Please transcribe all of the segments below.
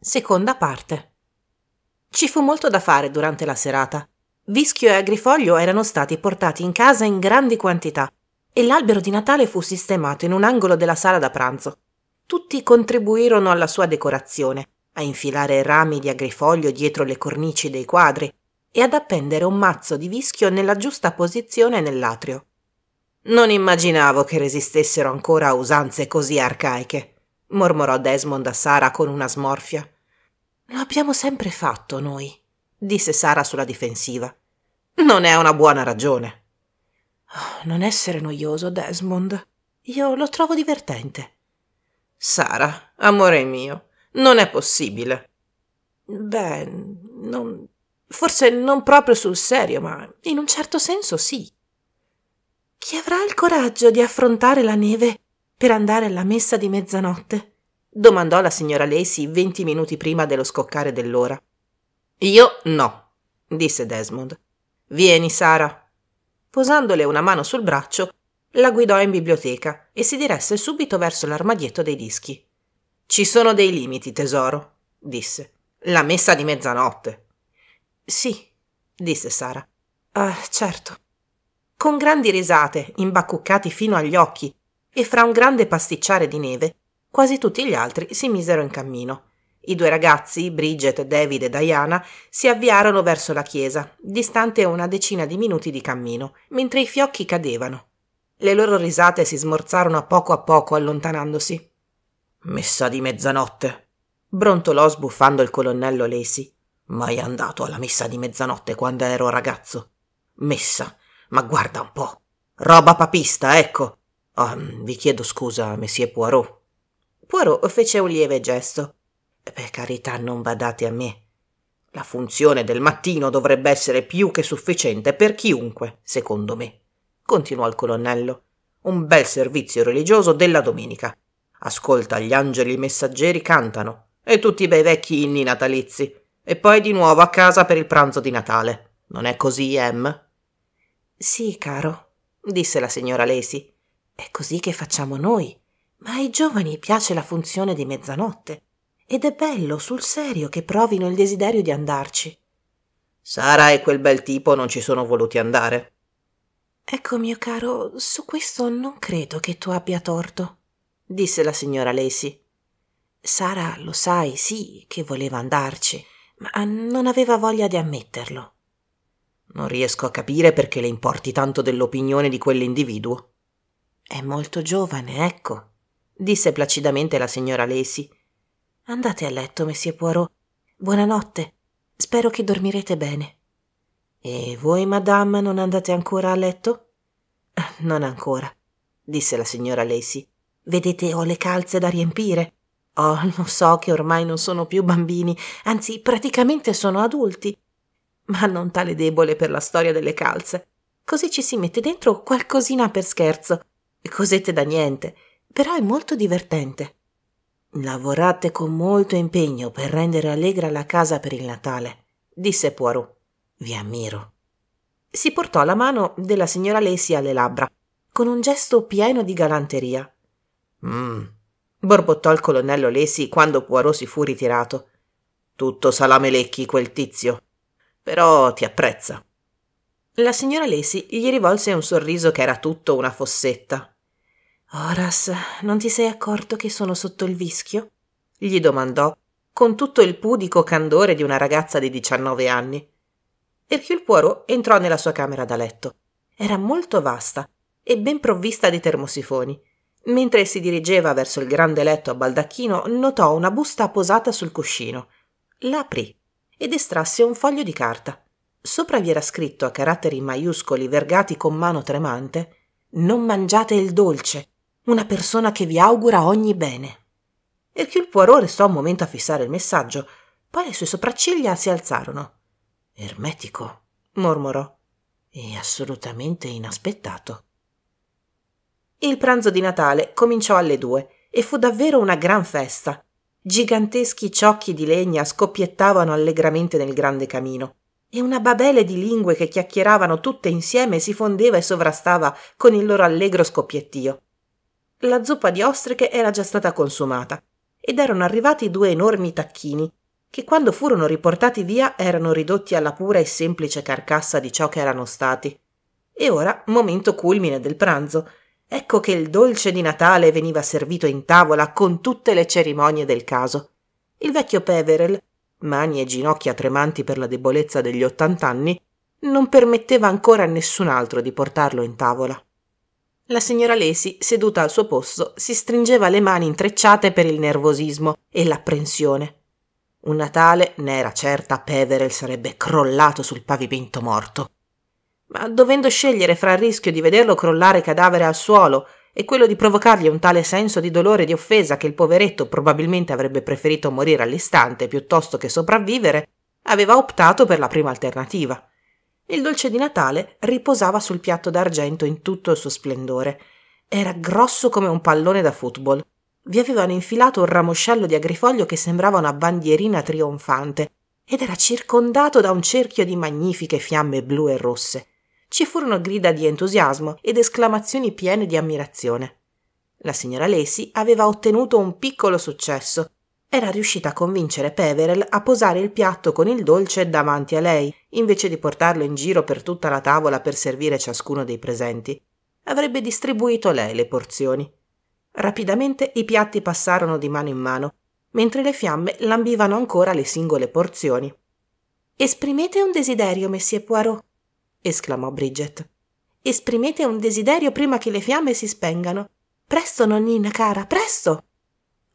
Seconda parte. Ci fu molto da fare durante la serata. Vischio e agrifoglio erano stati portati in casa in grandi quantità e l'albero di Natale fu sistemato in un angolo della sala da pranzo. Tutti contribuirono alla sua decorazione, a infilare rami di agrifoglio dietro le cornici dei quadri e ad appendere un mazzo di vischio nella giusta posizione nell'atrio. Non immaginavo che resistessero ancora a usanze così arcaiche mormorò Desmond a Sara con una smorfia. Lo abbiamo sempre fatto noi, disse Sara sulla difensiva. Non è una buona ragione. Oh, non essere noioso, Desmond. Io lo trovo divertente. Sara, amore mio, non è possibile. Beh, non... forse non proprio sul serio, ma in un certo senso sì. Chi avrà il coraggio di affrontare la neve per andare alla messa di mezzanotte? domandò la signora Lacey venti minuti prima dello scoccare dell'ora. Io no, disse Desmond. Vieni, Sara. Posandole una mano sul braccio, la guidò in biblioteca e si diresse subito verso l'armadietto dei dischi. Ci sono dei limiti, tesoro, disse. La messa di mezzanotte. Sì, disse Sara. Ah, certo. Con grandi risate, imbacuccati fino agli occhi, e fra un grande pasticciare di neve quasi tutti gli altri si misero in cammino. I due ragazzi, Bridget, David e Diana, si avviarono verso la chiesa, distante una decina di minuti di cammino, mentre i fiocchi cadevano. Le loro risate si smorzarono a poco a poco allontanandosi. Messa di mezzanotte, brontolò sbuffando il colonnello Lacey. Mai andato alla messa di mezzanotte quando ero ragazzo. Messa, ma guarda un po'. Roba papista, ecco, Oh, vi chiedo scusa, messie Poirot. Poirot fece un lieve gesto. Per carità, non badate a me. La funzione del mattino dovrebbe essere più che sufficiente per chiunque, secondo me, continuò il colonnello. Un bel servizio religioso della domenica. Ascolta gli angeli messaggeri cantano e tutti i bei vecchi inni natalizi e poi di nuovo a casa per il pranzo di Natale. Non è così, Em? Sì, caro, disse la signora Lacey. È così che facciamo noi, ma ai giovani piace la funzione di mezzanotte ed è bello sul serio che provino il desiderio di andarci. Sara e quel bel tipo non ci sono voluti andare. Ecco, mio caro, su questo non credo che tu abbia torto, disse la signora Lacey. Sara, lo sai, sì, che voleva andarci, ma non aveva voglia di ammetterlo. Non riesco a capire perché le importi tanto dell'opinione di quell'individuo, è molto giovane, ecco, disse placidamente la signora Lesi. Andate a letto, messie Poirot. Buonanotte. Spero che dormirete bene. E voi, madame, non andate ancora a letto? Non ancora, disse la signora Lacey. Vedete, ho le calze da riempire. Oh, lo so che ormai non sono più bambini, anzi, praticamente sono adulti. Ma non tale debole per la storia delle calze. Così ci si mette dentro qualcosina per scherzo. Cosette da niente, però è molto divertente. Lavorate con molto impegno per rendere allegra la casa per il Natale, disse Poirot. Vi ammiro. Si portò la mano della signora Lacey alle labbra, con un gesto pieno di galanteria. Mmm, borbottò il colonnello Lacey quando Poirot si fu ritirato. Tutto salamelecchi quel tizio. Però ti apprezza. La signora Lacey gli rivolse un sorriso che era tutto una fossetta. Horace, non ti sei accorto che sono sotto il vischio? gli domandò, con tutto il pudico candore di una ragazza di diciannove anni. Hercule Poirot entrò nella sua camera da letto. Era molto vasta e ben provvista di termosifoni. Mentre si dirigeva verso il grande letto a baldacchino, notò una busta posata sul cuscino. La aprì ed estrasse un foglio di carta Sopra vi era scritto a caratteri maiuscoli vergati con mano tremante Non mangiate il dolce, una persona che vi augura ogni bene. Hercule Poirot restò un momento a fissare il messaggio, poi le sue sopracciglia si alzarono. Ermetico, mormorò, e assolutamente inaspettato. Il pranzo di Natale cominciò alle due e fu davvero una gran festa. Giganteschi ciocchi di legna scoppiettavano allegramente nel grande camino e una babele di lingue che chiacchieravano tutte insieme si fondeva e sovrastava con il loro allegro scoppiettio. La zuppa di ostriche era già stata consumata ed erano arrivati due enormi tacchini che quando furono riportati via erano ridotti alla pura e semplice carcassa di ciò che erano stati. E ora, momento culmine del pranzo, ecco che il dolce di Natale veniva servito in tavola con tutte le cerimonie del caso. Il vecchio Peverel mani e ginocchia tremanti per la debolezza degli ottant'anni, non permetteva ancora a nessun altro di portarlo in tavola. La signora Lesi, seduta al suo posto, si stringeva le mani intrecciate per il nervosismo e l'apprensione. Un Natale, ne era certa, Peverel sarebbe crollato sul pavimento morto. Ma dovendo scegliere fra il rischio di vederlo crollare cadavere al suolo e quello di provocargli un tale senso di dolore e di offesa che il poveretto probabilmente avrebbe preferito morire all'istante piuttosto che sopravvivere, aveva optato per la prima alternativa. Il dolce di Natale riposava sul piatto d'argento in tutto il suo splendore. Era grosso come un pallone da football. Vi avevano infilato un ramoscello di agrifoglio che sembrava una bandierina trionfante ed era circondato da un cerchio di magnifiche fiamme blu e rosse. Ci furono grida di entusiasmo ed esclamazioni piene di ammirazione. La signora Lacey aveva ottenuto un piccolo successo. Era riuscita a convincere Peverel a posare il piatto con il dolce davanti a lei, invece di portarlo in giro per tutta la tavola per servire ciascuno dei presenti. Avrebbe distribuito lei le porzioni. Rapidamente i piatti passarono di mano in mano, mentre le fiamme lambivano ancora le singole porzioni. Esprimete un desiderio, messie Poirot, esclamò Bridget. Esprimete un desiderio prima che le fiamme si spengano. Presto, nonnina cara, presto!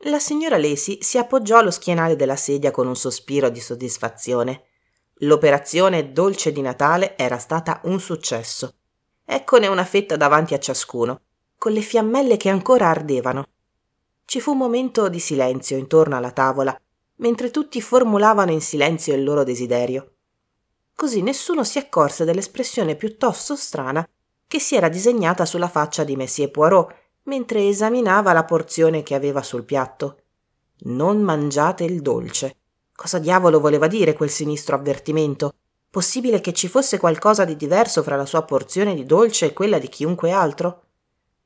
La signora Lacey si appoggiò allo schienale della sedia con un sospiro di soddisfazione. L'operazione dolce di Natale era stata un successo. Eccone una fetta davanti a ciascuno, con le fiammelle che ancora ardevano. Ci fu un momento di silenzio intorno alla tavola, mentre tutti formulavano in silenzio il loro desiderio così nessuno si accorse dell'espressione piuttosto strana che si era disegnata sulla faccia di messie poirot mentre esaminava la porzione che aveva sul piatto non mangiate il dolce cosa diavolo voleva dire quel sinistro avvertimento possibile che ci fosse qualcosa di diverso fra la sua porzione di dolce e quella di chiunque altro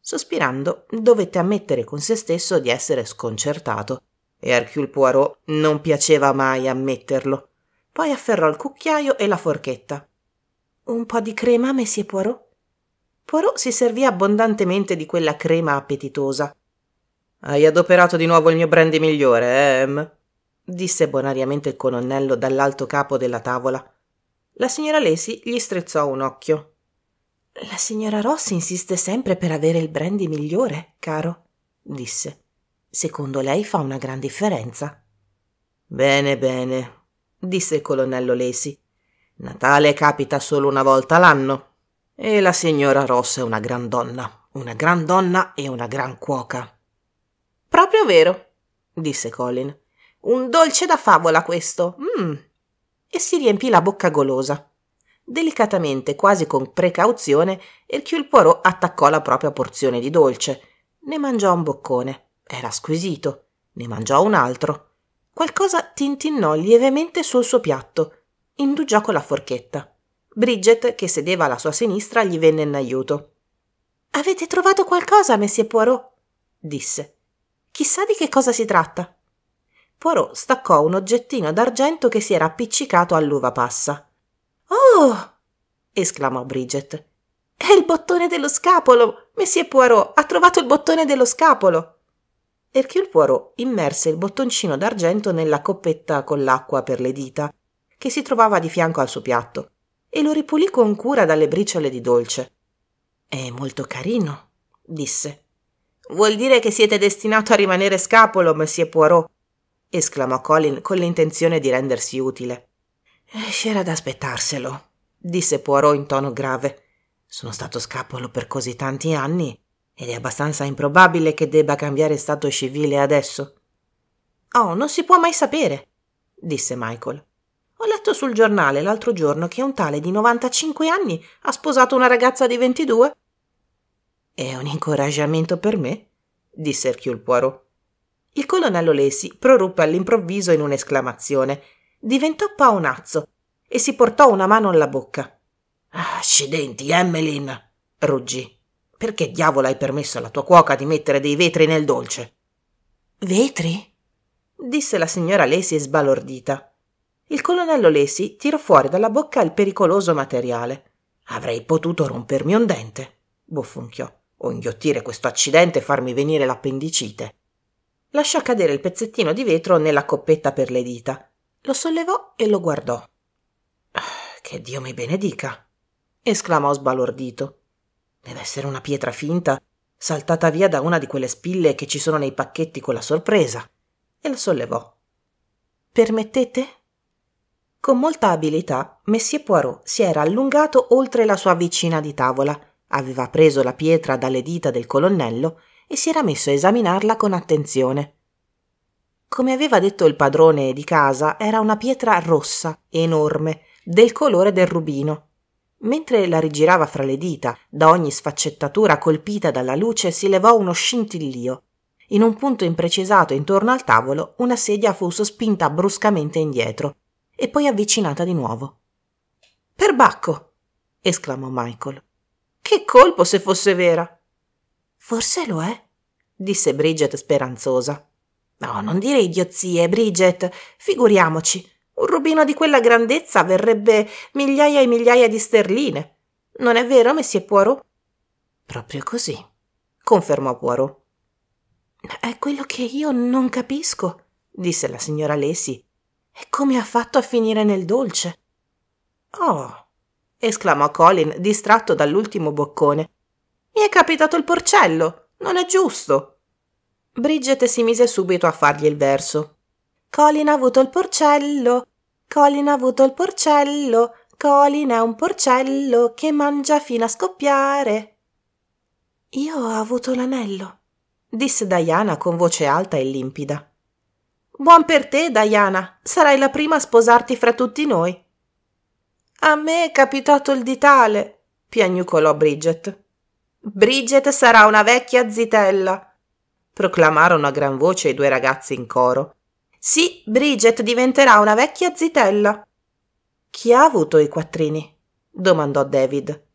sospirando dovette ammettere con se stesso di essere sconcertato e Hercule Poirot non piaceva mai ammetterlo poi afferrò il cucchiaio e la forchetta. Un po' di crema, messie Poirot? Poirot si servì abbondantemente di quella crema appetitosa. Hai adoperato di nuovo il mio brandy migliore, ehm? disse bonariamente il colonnello dall'alto capo della tavola. La signora Lesi gli strizzò un occhio. La signora Rossi insiste sempre per avere il brandy migliore, caro, disse. Secondo lei fa una gran differenza. Bene, bene, disse il colonnello Lesi. Natale capita solo una volta l'anno. E la signora Ross è una gran donna, una gran donna e una gran cuoca. Proprio vero, disse Colin. Un dolce da favola questo. Mm. E si riempì la bocca golosa. Delicatamente, quasi con precauzione, Hercule Poirot attaccò la propria porzione di dolce. Ne mangiò un boccone. Era squisito. Ne mangiò un altro. Qualcosa tintinnò lievemente sul suo piatto. Indugiò con la forchetta. Bridget, che sedeva alla sua sinistra, gli venne in aiuto. Avete trovato qualcosa, messie Poirot? disse. Chissà di che cosa si tratta. Poirot staccò un oggettino d'argento che si era appiccicato all'uva passa. Oh! esclamò Bridget. È il bottone dello scapolo! Messie Poirot ha trovato il bottone dello scapolo! Hercule Poirot immerse il bottoncino d'argento nella coppetta con l'acqua per le dita, che si trovava di fianco al suo piatto, e lo ripulì con cura dalle briciole di dolce. È molto carino, disse. Vuol dire che siete destinato a rimanere scapolo, monsieur Poirot, esclamò Colin con l'intenzione di rendersi utile. Eh, c'era da aspettarselo, disse Poirot in tono grave. Sono stato scapolo per così tanti anni ed è abbastanza improbabile che debba cambiare stato civile adesso. Oh, non si può mai sapere, disse Michael. Ho letto sul giornale l'altro giorno che un tale di 95 anni ha sposato una ragazza di 22. È un incoraggiamento per me, disse Hercule Poirot. Il colonnello Lesi proruppe all'improvviso in un'esclamazione, diventò paonazzo e si portò una mano alla bocca. Accidenti, Emmeline, ruggì. Perché diavolo hai permesso alla tua cuoca di mettere dei vetri nel dolce? Vetri? disse la signora Lesi sbalordita. Il colonnello Lesi tirò fuori dalla bocca il pericoloso materiale. Avrei potuto rompermi un dente, bofonchiò, o inghiottire questo accidente e farmi venire l'appendicite. Lasciò cadere il pezzettino di vetro nella coppetta per le dita, lo sollevò e lo guardò. Ah, che Dio mi benedica! esclamò sbalordito. Deve essere una pietra finta, saltata via da una di quelle spille che ci sono nei pacchetti con la sorpresa, e la sollevò. Permettete? Con molta abilità, Messie Poirot si era allungato oltre la sua vicina di tavola, aveva preso la pietra dalle dita del colonnello e si era messo a esaminarla con attenzione. Come aveva detto il padrone di casa, era una pietra rossa, enorme, del colore del rubino, Mentre la rigirava fra le dita, da ogni sfaccettatura colpita dalla luce si levò uno scintillio. In un punto imprecisato intorno al tavolo una sedia fu sospinta bruscamente indietro e poi avvicinata di nuovo. Perbacco! esclamò Michael. Che colpo se fosse vera! Forse lo è, disse Bridget speranzosa. No, non dire idiozie, Bridget, figuriamoci. Un rubino di quella grandezza verrebbe migliaia e migliaia di sterline. Non è vero, messie Poirot? Proprio così, confermò Poirot. È quello che io non capisco, disse la signora Lesi. E come ha fatto a finire nel dolce? Oh, esclamò Colin, distratto dall'ultimo boccone. Mi è capitato il porcello. Non è giusto. Bridget si mise subito a fargli il verso. Colin ha avuto il porcello, Colin ha avuto il porcello, Colin è un porcello che mangia fino a scoppiare. Io ho avuto l'anello, disse Diana con voce alta e limpida. Buon per te, Diana, sarai la prima a sposarti fra tutti noi. A me è capitato il ditale, piagnucolò Bridget. Bridget sarà una vecchia zitella, proclamarono a gran voce i due ragazzi in coro, sì, Bridget diventerà una vecchia zitella. Chi ha avuto i quattrini? domandò David.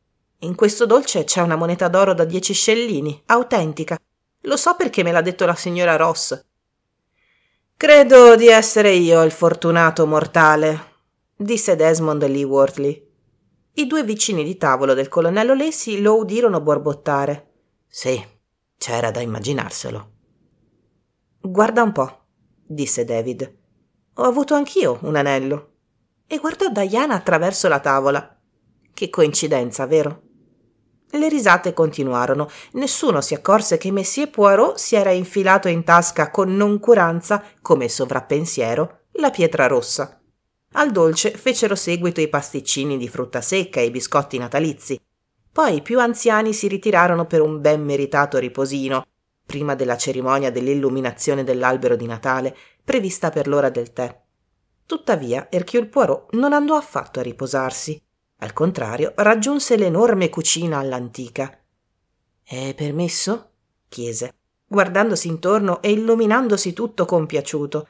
In questo dolce c'è una moneta d'oro da dieci scellini, autentica. Lo so perché me l'ha detto la signora Ross. Credo di essere io il fortunato mortale, disse Desmond Lee Wortley. I due vicini di tavolo del colonnello Lacey lo udirono borbottare. Sì, c'era da immaginarselo. Guarda un po', disse David. Ho avuto anch'io un anello. E guardò Diana attraverso la tavola. Che coincidenza, vero? Le risate continuarono. Nessuno si accorse che Messie Poirot si era infilato in tasca con noncuranza, come sovrappensiero, la pietra rossa. Al dolce fecero seguito i pasticcini di frutta secca e i biscotti natalizi. Poi i più anziani si ritirarono per un ben meritato riposino prima della cerimonia dell'illuminazione dell'albero di Natale prevista per l'ora del tè. Tuttavia, Hercule Poirot non andò affatto a riposarsi. Al contrario, raggiunse l'enorme cucina all'antica. È permesso? chiese, guardandosi intorno e illuminandosi tutto compiaciuto.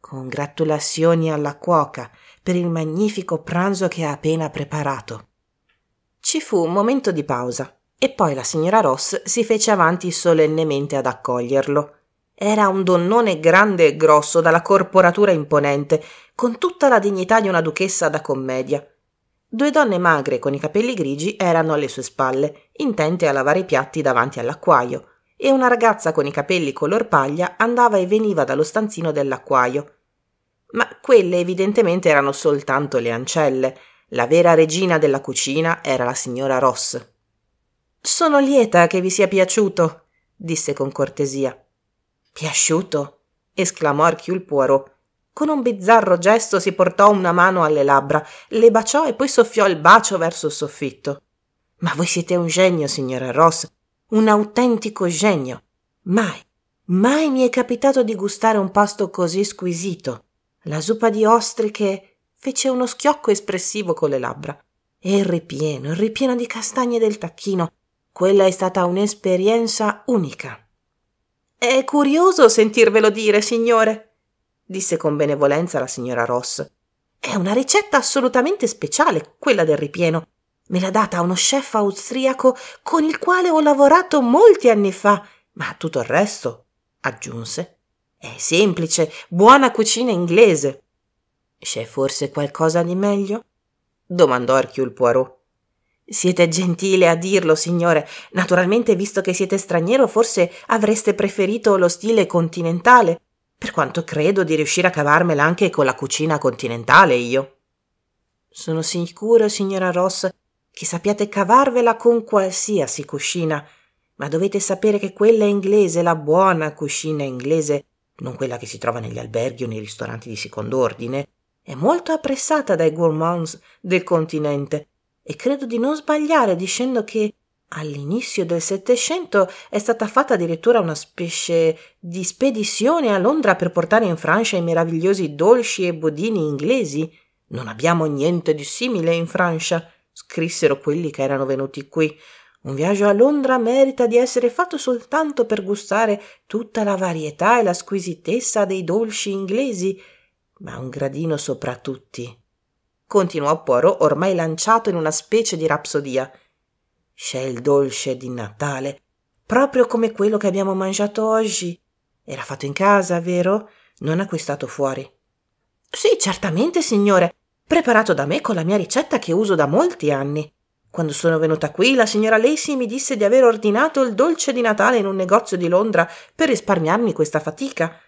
Congratulazioni alla cuoca per il magnifico pranzo che ha appena preparato. Ci fu un momento di pausa, e poi la signora Ross si fece avanti solennemente ad accoglierlo. Era un donnone grande e grosso, dalla corporatura imponente, con tutta la dignità di una duchessa da commedia. Due donne magre con i capelli grigi erano alle sue spalle, intente a lavare i piatti davanti all'acquaio, e una ragazza con i capelli color paglia andava e veniva dallo stanzino dell'acquaio. Ma quelle evidentemente erano soltanto le ancelle. La vera regina della cucina era la signora Ross. Sono lieta che vi sia piaciuto, disse con cortesia. Piaciuto? esclamò Archiul Puoro. Con un bizzarro gesto si portò una mano alle labbra, le baciò e poi soffiò il bacio verso il soffitto. Ma voi siete un genio, signora Ross, un autentico genio. Mai, mai mi è capitato di gustare un pasto così squisito. La zuppa di ostriche fece uno schiocco espressivo con le labbra. E il ripieno, il ripieno di castagne del tacchino, quella è stata un'esperienza unica. È curioso sentirvelo dire, signore, disse con benevolenza la signora Ross. È una ricetta assolutamente speciale, quella del ripieno. Me l'ha data uno chef austriaco con il quale ho lavorato molti anni fa, ma tutto il resto, aggiunse, è semplice, buona cucina inglese. C'è forse qualcosa di meglio? domandò Hercule Poirot. Siete gentile a dirlo, signore. Naturalmente, visto che siete straniero, forse avreste preferito lo stile continentale, per quanto credo di riuscire a cavarmela anche con la cucina continentale io. Sono sicuro, signora Ross, che sappiate cavarvela con qualsiasi cucina, ma dovete sapere che quella inglese, la buona cucina inglese, non quella che si trova negli alberghi o nei ristoranti di secondo ordine, è molto appressata dai gourmands del continente e credo di non sbagliare dicendo che all'inizio del Settecento è stata fatta addirittura una specie di spedizione a Londra per portare in Francia i meravigliosi dolci e budini inglesi. Non abbiamo niente di simile in Francia, scrissero quelli che erano venuti qui. Un viaggio a Londra merita di essere fatto soltanto per gustare tutta la varietà e la squisitezza dei dolci inglesi, ma un gradino sopra tutti continuò Poirot ormai lanciato in una specie di rapsodia. C'è il dolce di Natale, proprio come quello che abbiamo mangiato oggi. Era fatto in casa, vero? Non acquistato fuori. Sì, certamente, signore. Preparato da me con la mia ricetta che uso da molti anni. Quando sono venuta qui, la signora Lacey mi disse di aver ordinato il dolce di Natale in un negozio di Londra per risparmiarmi questa fatica.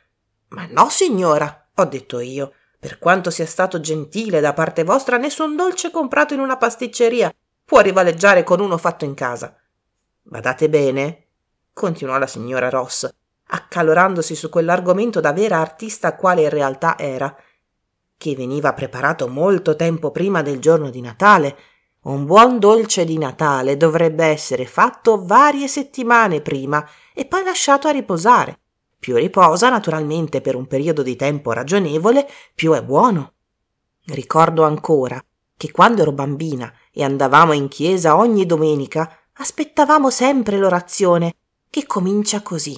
Ma no, signora, ho detto io. Per quanto sia stato gentile da parte vostra, nessun dolce comprato in una pasticceria può rivaleggiare con uno fatto in casa. Badate bene, continuò la signora Ross, accalorandosi su quell'argomento da vera artista quale in realtà era, che veniva preparato molto tempo prima del giorno di Natale. Un buon dolce di Natale dovrebbe essere fatto varie settimane prima e poi lasciato a riposare più riposa, naturalmente, per un periodo di tempo ragionevole, più è buono. Ricordo ancora che quando ero bambina e andavamo in chiesa ogni domenica, aspettavamo sempre l'orazione, che comincia così.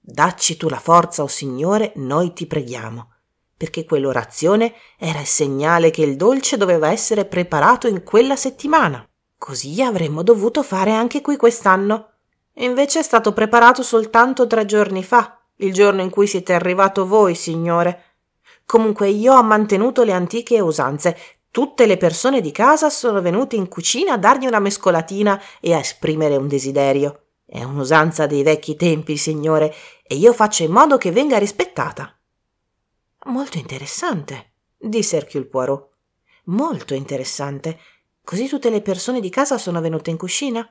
Dacci tu la forza, o oh Signore, noi ti preghiamo, perché quell'orazione era il segnale che il dolce doveva essere preparato in quella settimana. Così avremmo dovuto fare anche qui quest'anno. E invece è stato preparato soltanto tre giorni fa il giorno in cui siete arrivato voi, signore. Comunque io ho mantenuto le antiche usanze. Tutte le persone di casa sono venute in cucina a dargli una mescolatina e a esprimere un desiderio. È un'usanza dei vecchi tempi, signore, e io faccio in modo che venga rispettata. Molto interessante, disse Hercule Poirot. Molto interessante. Così tutte le persone di casa sono venute in cucina?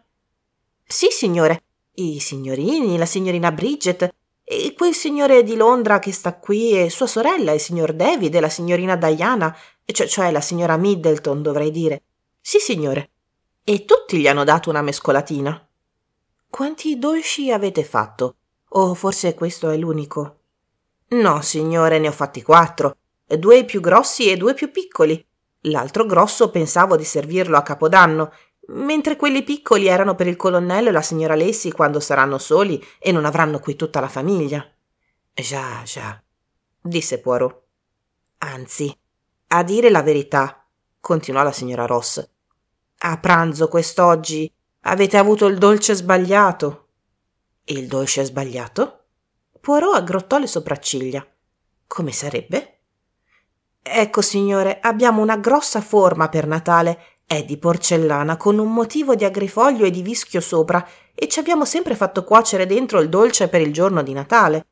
Sì, signore. I signorini, la signorina Bridget, e quel signore di Londra che sta qui e sua sorella, il signor David e la signorina Diana, cioè, cioè la signora Middleton, dovrei dire. Sì, signore. E tutti gli hanno dato una mescolatina. Quanti dolci avete fatto? O oh, forse questo è l'unico? No, signore, ne ho fatti quattro. Due più grossi e due più piccoli. L'altro grosso pensavo di servirlo a Capodanno mentre quelli piccoli erano per il colonnello e la signora Lessi quando saranno soli e non avranno qui tutta la famiglia. Già, già, disse Poirot. Anzi, a dire la verità, continuò la signora Ross, a pranzo quest'oggi avete avuto il dolce sbagliato. Il dolce sbagliato? Poirot aggrottò le sopracciglia. Come sarebbe? Ecco, signore, abbiamo una grossa forma per Natale è di porcellana con un motivo di agrifoglio e di vischio sopra e ci abbiamo sempre fatto cuocere dentro il dolce per il giorno di Natale.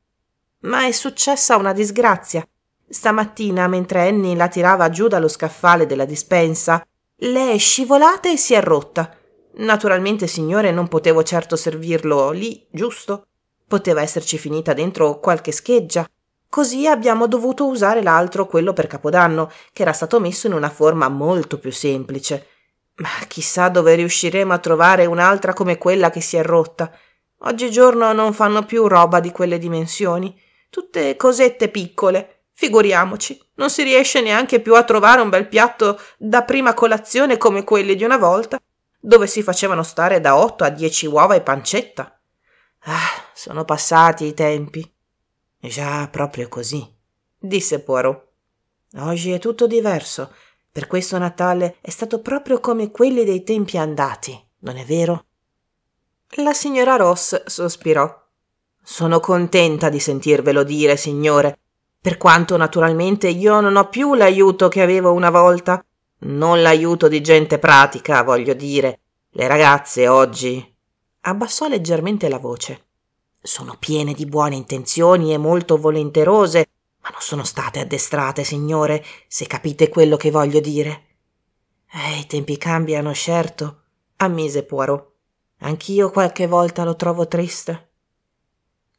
Ma è successa una disgrazia. Stamattina, mentre Annie la tirava giù dallo scaffale della dispensa, le è scivolata e si è rotta. Naturalmente, signore, non potevo certo servirlo lì, giusto? Poteva esserci finita dentro qualche scheggia. Così abbiamo dovuto usare l'altro, quello per Capodanno, che era stato messo in una forma molto più semplice. Ma chissà dove riusciremo a trovare un'altra come quella che si è rotta. Oggigiorno non fanno più roba di quelle dimensioni. Tutte cosette piccole. Figuriamoci, non si riesce neanche più a trovare un bel piatto da prima colazione come quelli di una volta, dove si facevano stare da otto a dieci uova e pancetta. Ah, sono passati i tempi. Già proprio così, disse Poirot. Oggi è tutto diverso. Per questo Natale è stato proprio come quelli dei tempi andati, non è vero? La signora Ross sospirò. Sono contenta di sentirvelo dire, signore, per quanto naturalmente io non ho più l'aiuto che avevo una volta. Non l'aiuto di gente pratica, voglio dire. Le ragazze oggi. Abbassò leggermente la voce. Sono piene di buone intenzioni e molto volenterose, ma non sono state addestrate, signore, se capite quello che voglio dire. Eh, i tempi cambiano, certo, ammise Poirot. Anch'io qualche volta lo trovo triste.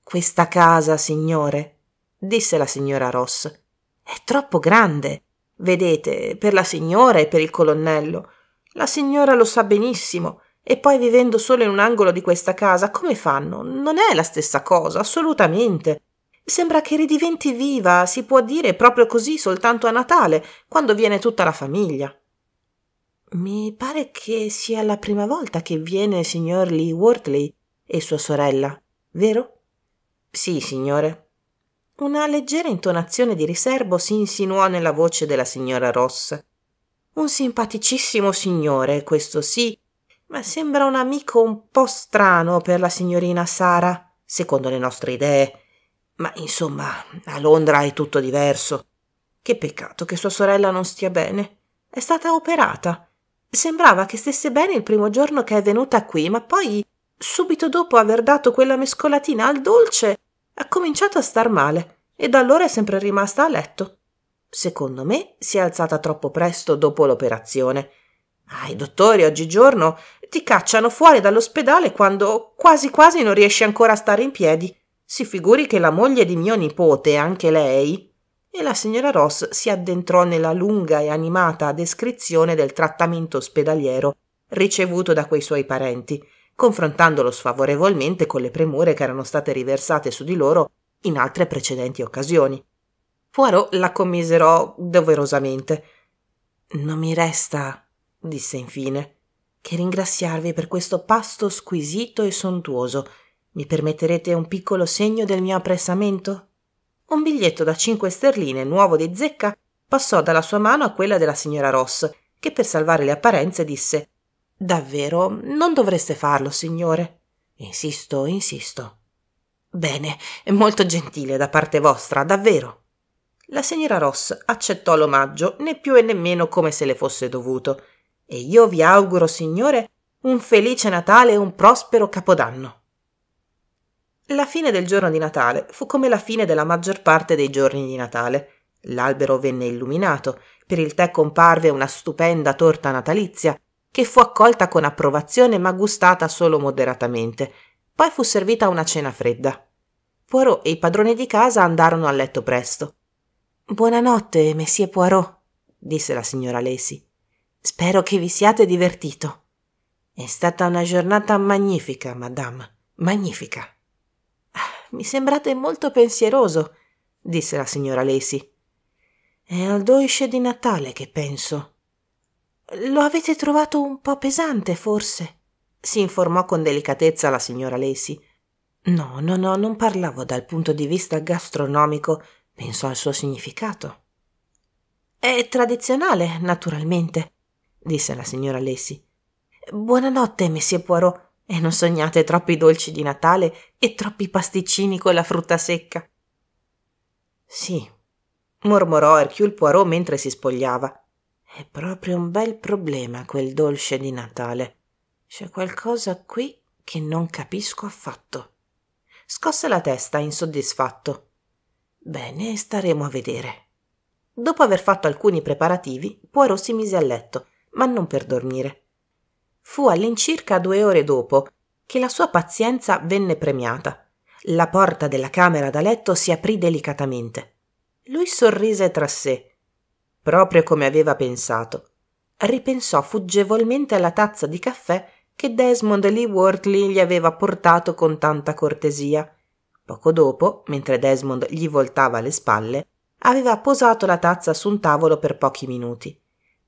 Questa casa, signore, disse la signora Ross, è troppo grande. Vedete, per la signora e per il colonnello. La signora lo sa benissimo. E poi vivendo solo in un angolo di questa casa, come fanno? Non è la stessa cosa, assolutamente. Sembra che ridiventi viva, si può dire proprio così soltanto a Natale, quando viene tutta la famiglia. Mi pare che sia la prima volta che viene il signor Lee Wortley e sua sorella, vero? Sì, signore. Una leggera intonazione di riservo si insinuò nella voce della signora Ross. Un simpaticissimo signore, questo sì, ma sembra un amico un po strano per la signorina Sara, secondo le nostre idee. Ma insomma, a Londra è tutto diverso. Che peccato che sua sorella non stia bene. È stata operata. Sembrava che stesse bene il primo giorno che è venuta qui, ma poi, subito dopo aver dato quella mescolatina al dolce, ha cominciato a star male e da allora è sempre rimasta a letto. Secondo me si è alzata troppo presto dopo l'operazione. Ah, i dottori oggigiorno ti cacciano fuori dall'ospedale quando quasi quasi non riesci ancora a stare in piedi. Si figuri che la moglie di mio nipote, anche lei. E la signora Ross si addentrò nella lunga e animata descrizione del trattamento ospedaliero ricevuto da quei suoi parenti, confrontandolo sfavorevolmente con le premure che erano state riversate su di loro in altre precedenti occasioni. Poirot la commiserò doverosamente. Non mi resta, disse infine, che ringraziarvi per questo pasto squisito e sontuoso. Mi permetterete un piccolo segno del mio apprezzamento? Un biglietto da cinque sterline, nuovo di zecca, passò dalla sua mano a quella della signora Ross, che per salvare le apparenze disse Davvero, non dovreste farlo, signore. Insisto, insisto. Bene, è molto gentile da parte vostra, davvero. La signora Ross accettò l'omaggio, né più e nemmeno come se le fosse dovuto, e io vi auguro, Signore, un felice Natale e un prospero Capodanno. La fine del giorno di Natale fu come la fine della maggior parte dei giorni di Natale. L'albero venne illuminato, per il tè comparve una stupenda torta natalizia, che fu accolta con approvazione ma gustata solo moderatamente. Poi fu servita una cena fredda. Poirot e i padroni di casa andarono a letto presto. Buonanotte, messie Poirot, disse la signora Lacey. Spero che vi siate divertito. È stata una giornata magnifica, madame, magnifica. Ah, mi sembrate molto pensieroso, disse la signora Lacey. È al dolce di Natale che penso. Lo avete trovato un po' pesante, forse? si informò con delicatezza la signora Lacey. No, no, no, non parlavo dal punto di vista gastronomico, penso al suo significato. È tradizionale, naturalmente disse la signora Lessi. Buonanotte, messie Poirot, e non sognate troppi dolci di Natale e troppi pasticcini con la frutta secca. Sì, mormorò Hercule Poirot mentre si spogliava. È proprio un bel problema quel dolce di Natale. C'è qualcosa qui che non capisco affatto. Scosse la testa insoddisfatto. Bene, staremo a vedere. Dopo aver fatto alcuni preparativi, Poirot si mise a letto ma non per dormire. Fu all'incirca due ore dopo che la sua pazienza venne premiata. La porta della camera da letto si aprì delicatamente. Lui sorrise tra sé, proprio come aveva pensato. Ripensò fuggevolmente alla tazza di caffè che Desmond Lee Wortley gli aveva portato con tanta cortesia. Poco dopo, mentre Desmond gli voltava le spalle, aveva posato la tazza su un tavolo per pochi minuti.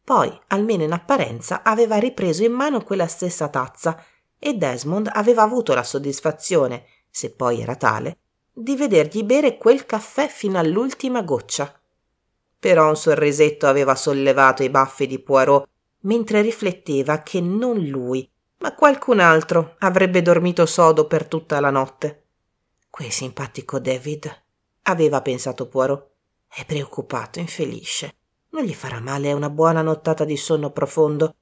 Poi, almeno in apparenza, aveva ripreso in mano quella stessa tazza e Desmond aveva avuto la soddisfazione, se poi era tale, di vedergli bere quel caffè fino all'ultima goccia. Però un sorrisetto aveva sollevato i baffi di Poirot mentre rifletteva che non lui, ma qualcun altro avrebbe dormito sodo per tutta la notte. Quel simpatico David, aveva pensato Poirot, è preoccupato, infelice non gli farà male una buona nottata di sonno profondo.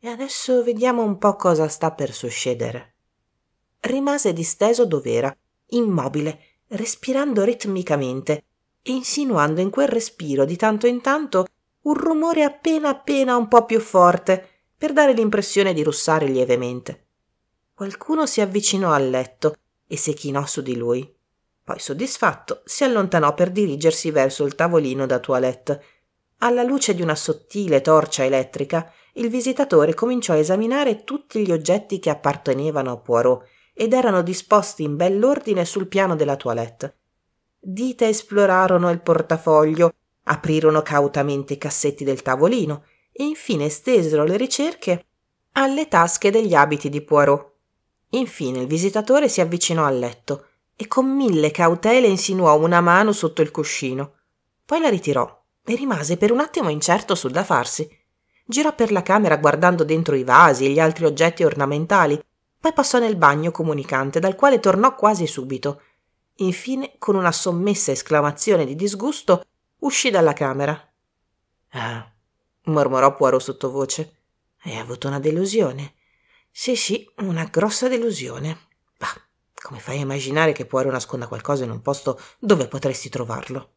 E adesso vediamo un po' cosa sta per succedere. Rimase disteso dov'era, immobile, respirando ritmicamente e insinuando in quel respiro di tanto in tanto un rumore appena appena un po' più forte, per dare l'impressione di russare lievemente. Qualcuno si avvicinò al letto e si chinò su di lui. Poi, soddisfatto, si allontanò per dirigersi verso il tavolino da toilette alla luce di una sottile torcia elettrica, il visitatore cominciò a esaminare tutti gli oggetti che appartenevano a Poirot ed erano disposti in bell'ordine sul piano della toilette. Dite esplorarono il portafoglio, aprirono cautamente i cassetti del tavolino e infine stesero le ricerche alle tasche degli abiti di Poirot. Infine il visitatore si avvicinò al letto e con mille cautele insinuò una mano sotto il cuscino. Poi la ritirò e rimase per un attimo incerto sul da farsi. Girò per la camera guardando dentro i vasi e gli altri oggetti ornamentali, poi passò nel bagno comunicante, dal quale tornò quasi subito. Infine, con una sommessa esclamazione di disgusto, uscì dalla camera. Ah, mormorò Poirot sottovoce. Hai avuto una delusione. Sì, sì, una grossa delusione. Bah, come fai a immaginare che Poirot nasconda qualcosa in un posto dove potresti trovarlo?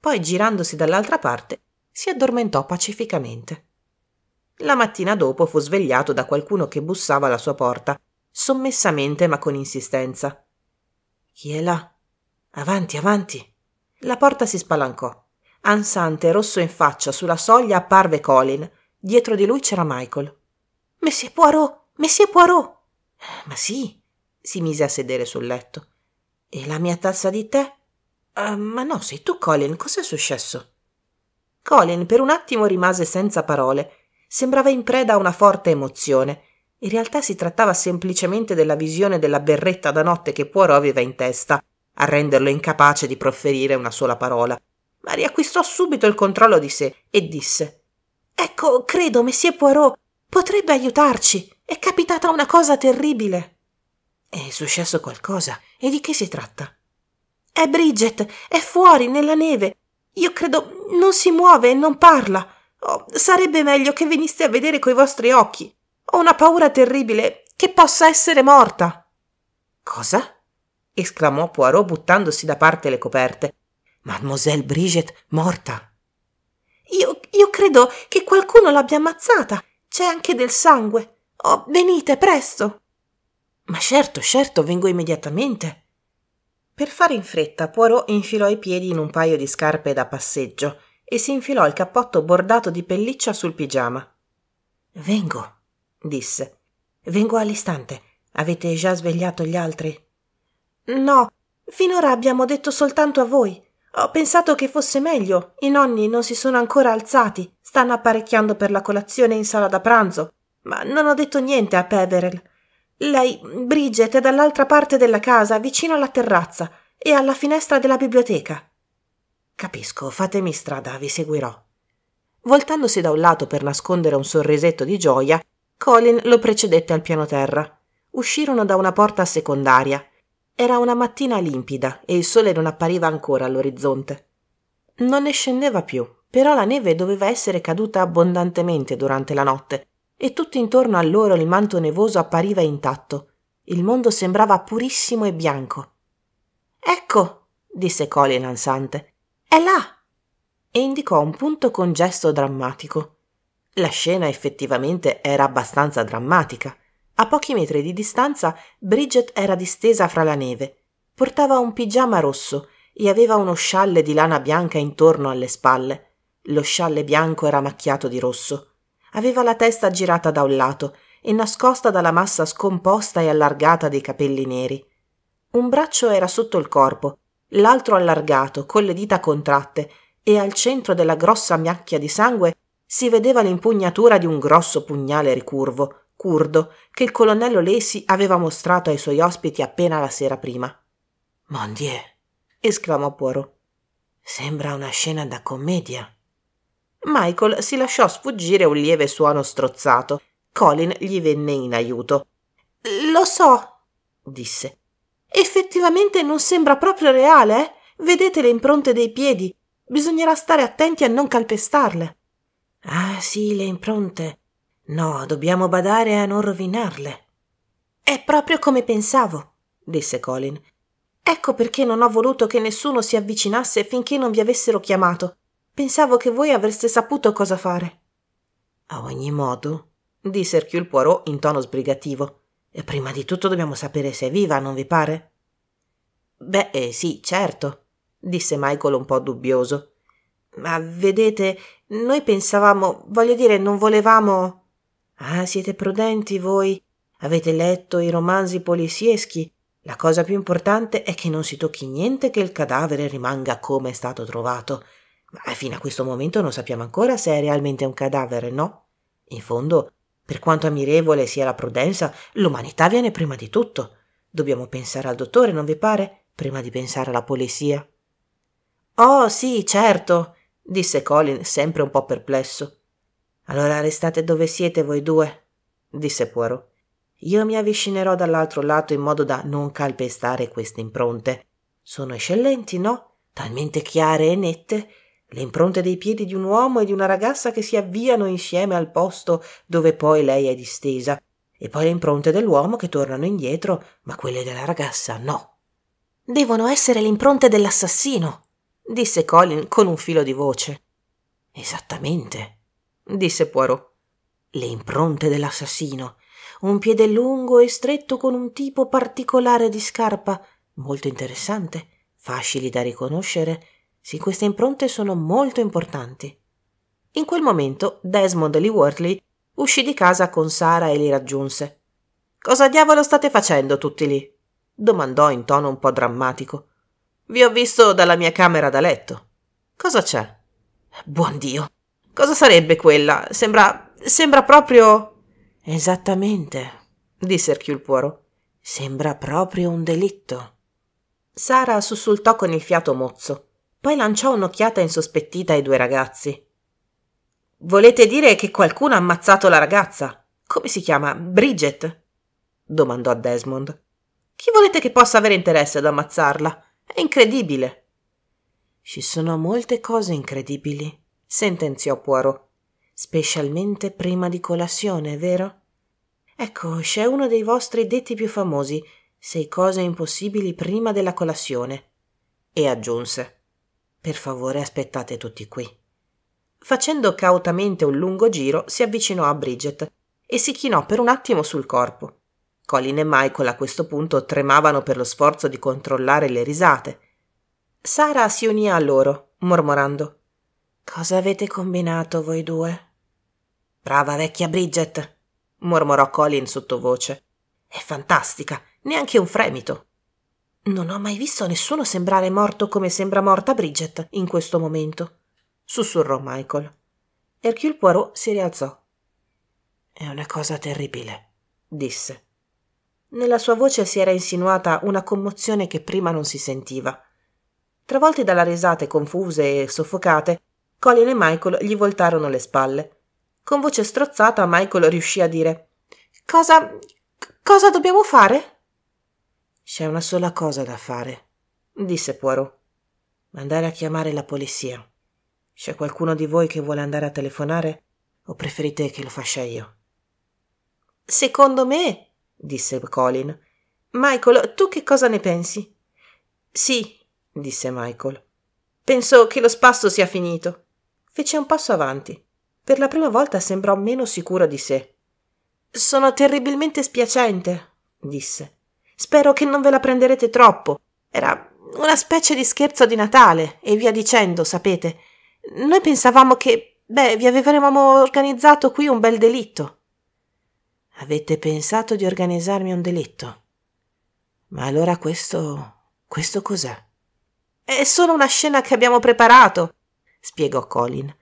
poi girandosi dall'altra parte si addormentò pacificamente. La mattina dopo fu svegliato da qualcuno che bussava alla sua porta, sommessamente ma con insistenza. Chi è là? Avanti, avanti. La porta si spalancò. Ansante, rosso in faccia, sulla soglia apparve Colin. Dietro di lui c'era Michael. Messie Poirot! Messie Poirot! Eh, ma sì! Si mise a sedere sul letto. E la mia tazza di tè? Uh, ma no, sei tu, Colin, cos'è successo? Colin per un attimo rimase senza parole. Sembrava in preda a una forte emozione. In realtà si trattava semplicemente della visione della berretta da notte che Poirot aveva in testa, a renderlo incapace di proferire una sola parola. Ma riacquistò subito il controllo di sé e disse: Ecco, credo, Messie Poirot, potrebbe aiutarci. È capitata una cosa terribile. È successo qualcosa? E di che si tratta? È Bridget, è fuori nella neve. Io credo non si muove e non parla. Oh, sarebbe meglio che veniste a vedere coi vostri occhi. Ho una paura terribile che possa essere morta. Cosa? esclamò Poirot buttandosi da parte le coperte. Mademoiselle Bridget morta. Io, io credo che qualcuno l'abbia ammazzata. C'è anche del sangue. Oh, venite presto. Ma certo, certo, vengo immediatamente per fare in fretta, Poirot infilò i piedi in un paio di scarpe da passeggio e si infilò il cappotto bordato di pelliccia sul pigiama. Vengo, disse. Vengo all'istante. Avete già svegliato gli altri? No, finora abbiamo detto soltanto a voi. Ho pensato che fosse meglio. I nonni non si sono ancora alzati. Stanno apparecchiando per la colazione in sala da pranzo. Ma non ho detto niente a Peverel. Lei, Bridget, è dall'altra parte della casa, vicino alla terrazza e alla finestra della biblioteca. Capisco, fatemi strada, vi seguirò. Voltandosi da un lato per nascondere un sorrisetto di gioia, Colin lo precedette al piano terra. Uscirono da una porta secondaria. Era una mattina limpida e il sole non appariva ancora all'orizzonte. Non ne scendeva più, però la neve doveva essere caduta abbondantemente durante la notte e tutto intorno a loro il manto nevoso appariva intatto il mondo sembrava purissimo e bianco ecco disse colin ansante è là e indicò un punto con gesto drammatico la scena effettivamente era abbastanza drammatica a pochi metri di distanza Bridget era distesa fra la neve portava un pigiama rosso e aveva uno scialle di lana bianca intorno alle spalle lo scialle bianco era macchiato di rosso Aveva la testa girata da un lato e nascosta dalla massa scomposta e allargata dei capelli neri. Un braccio era sotto il corpo, l'altro allargato, con le dita contratte, e al centro della grossa macchia di sangue si vedeva l'impugnatura di un grosso pugnale ricurvo, curdo, che il colonnello Lesi aveva mostrato ai suoi ospiti appena la sera prima. Mondie! esclamò Poirot. Sembra una scena da commedia. Michael si lasciò sfuggire un lieve suono strozzato. Colin gli venne in aiuto. Lo so, disse. Effettivamente non sembra proprio reale, eh? Vedete le impronte dei piedi. Bisognerà stare attenti a non calpestarle. Ah, sì, le impronte. No, dobbiamo badare a non rovinarle. È proprio come pensavo, disse Colin. Ecco perché non ho voluto che nessuno si avvicinasse finché non vi avessero chiamato. Pensavo che voi avreste saputo cosa fare. A ogni modo, disse Hercule Poirot in tono sbrigativo, e prima di tutto dobbiamo sapere se è viva, non vi pare? Beh, eh, sì, certo, disse Michael un po' dubbioso. Ma vedete, noi pensavamo, voglio dire, non volevamo. Ah, siete prudenti voi. Avete letto i romanzi polisieschi. La cosa più importante è che non si tocchi niente che il cadavere rimanga come è stato trovato. Ma fino a questo momento non sappiamo ancora se è realmente un cadavere, no? In fondo, per quanto ammirevole sia la prudenza, l'umanità viene prima di tutto. Dobbiamo pensare al dottore, non vi pare? Prima di pensare alla polizia. Oh, sì, certo, disse Colin, sempre un po' perplesso. Allora restate dove siete voi due, disse Poirot. Io mi avvicinerò dall'altro lato in modo da non calpestare queste impronte. Sono eccellenti, no? Talmente chiare e nette le impronte dei piedi di un uomo e di una ragazza che si avviano insieme al posto dove poi lei è distesa, e poi le impronte dell'uomo che tornano indietro, ma quelle della ragazza no. Devono essere le impronte dell'assassino, disse Colin con un filo di voce. Esattamente, disse Poirot. Le impronte dell'assassino. Un piede lungo e stretto con un tipo particolare di scarpa, molto interessante, facili da riconoscere, sì, queste impronte sono molto importanti. In quel momento Desmond Lee Wortley uscì di casa con Sara e li raggiunse. Cosa diavolo state facendo tutti lì? domandò in tono un po' drammatico. Vi ho visto dalla mia camera da letto. Cosa c'è? Buon Dio. Cosa sarebbe quella? Sembra. sembra proprio. Esattamente, disse Hercule Poirot. Sembra proprio un delitto. Sara sussultò con il fiato mozzo. Poi lanciò un'occhiata insospettita ai due ragazzi. Volete dire che qualcuno ha ammazzato la ragazza? Come si chiama? Bridget? domandò a Desmond. Chi volete che possa avere interesse ad ammazzarla? È incredibile. Ci sono molte cose incredibili, sentenziò Poirot. Specialmente prima di colazione, vero? Ecco, c'è uno dei vostri detti più famosi: sei cose impossibili prima della colazione. E aggiunse: per favore, aspettate tutti qui. Facendo cautamente un lungo giro, si avvicinò a Bridget e si chinò per un attimo sul corpo. Colin e Michael a questo punto tremavano per lo sforzo di controllare le risate. Sara si unì a loro, mormorando: Cosa avete combinato voi due? Brava vecchia Bridget, mormorò Colin sottovoce. È fantastica, neanche un fremito. Non ho mai visto nessuno sembrare morto come sembra morta Bridget in questo momento, sussurrò Michael. Hercule Poirot si rialzò. È una cosa terribile, disse. Nella sua voce si era insinuata una commozione che prima non si sentiva. Travolti dalla risate confuse e soffocate, Colin e Michael gli voltarono le spalle. Con voce strozzata Michael riuscì a dire Cosa. cosa dobbiamo fare? C'è una sola cosa da fare, disse Poirot. Andare a chiamare la polizia. C'è qualcuno di voi che vuole andare a telefonare? O preferite che lo faccia io? Secondo me, disse Colin. Michael, tu che cosa ne pensi? Sì, disse Michael. Penso che lo spasso sia finito. Fece un passo avanti. Per la prima volta sembrò meno sicuro di sé. Sono terribilmente spiacente, disse. Spero che non ve la prenderete troppo. Era una specie di scherzo di Natale e via dicendo, sapete. Noi pensavamo che, beh, vi avevamo organizzato qui un bel delitto. Avete pensato di organizzarmi un delitto? Ma allora questo. questo cos'è? È solo una scena che abbiamo preparato, spiegò Colin.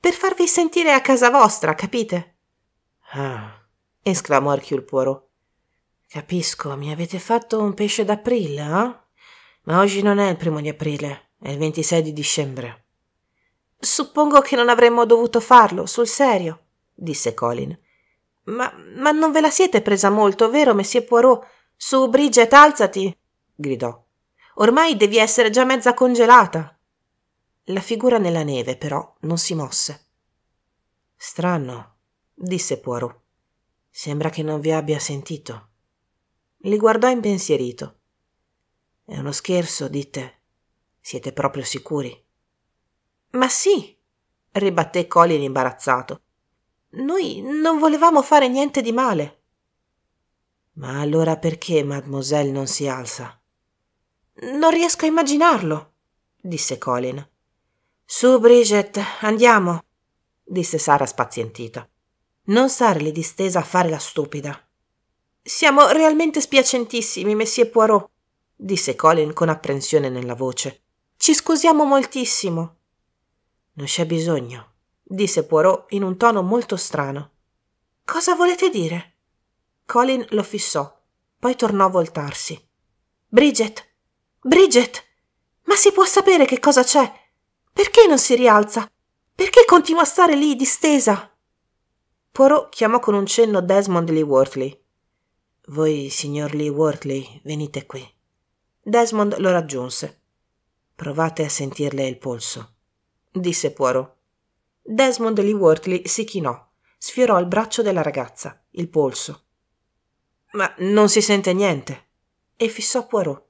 Per farvi sentire a casa vostra, capite? Ah, esclamò Hercule Poirot. Capisco, mi avete fatto un pesce d'aprile, eh? Ma oggi non è il primo di aprile, è il 26 di dicembre. Suppongo che non avremmo dovuto farlo, sul serio, disse Colin. Ma, ma non ve la siete presa molto, vero, messie Poirot? Su, Bridget, alzati! gridò. Ormai devi essere già mezza congelata. La figura nella neve, però, non si mosse. Strano, disse Poirot. Sembra che non vi abbia sentito. Li guardò impensierito. È uno scherzo, dite. Siete proprio sicuri? Ma sì, ribatté Colin imbarazzato. Noi non volevamo fare niente di male. Ma allora perché mademoiselle non si alza? Non riesco a immaginarlo, disse Colin. Su, Bridget, andiamo, disse Sara spazientita. Non starle distesa a fare la stupida. Siamo realmente spiacentissimi, Messie Poirot, disse Colin con apprensione nella voce. Ci scusiamo moltissimo. Non c'è bisogno, disse Poirot in un tono molto strano. Cosa volete dire? Colin lo fissò, poi tornò a voltarsi. Bridget! Bridget! Ma si può sapere che cosa c'è? Perché non si rialza? Perché continua a stare lì distesa? Poirot chiamò con un cenno Desmond Lee Wortley, voi, signor Lee Wortley, venite qui. Desmond lo raggiunse. Provate a sentirle il polso, disse Poirot. Desmond Lee Wortley si chinò, sfiorò il braccio della ragazza, il polso. Ma non si sente niente. E fissò Poirot.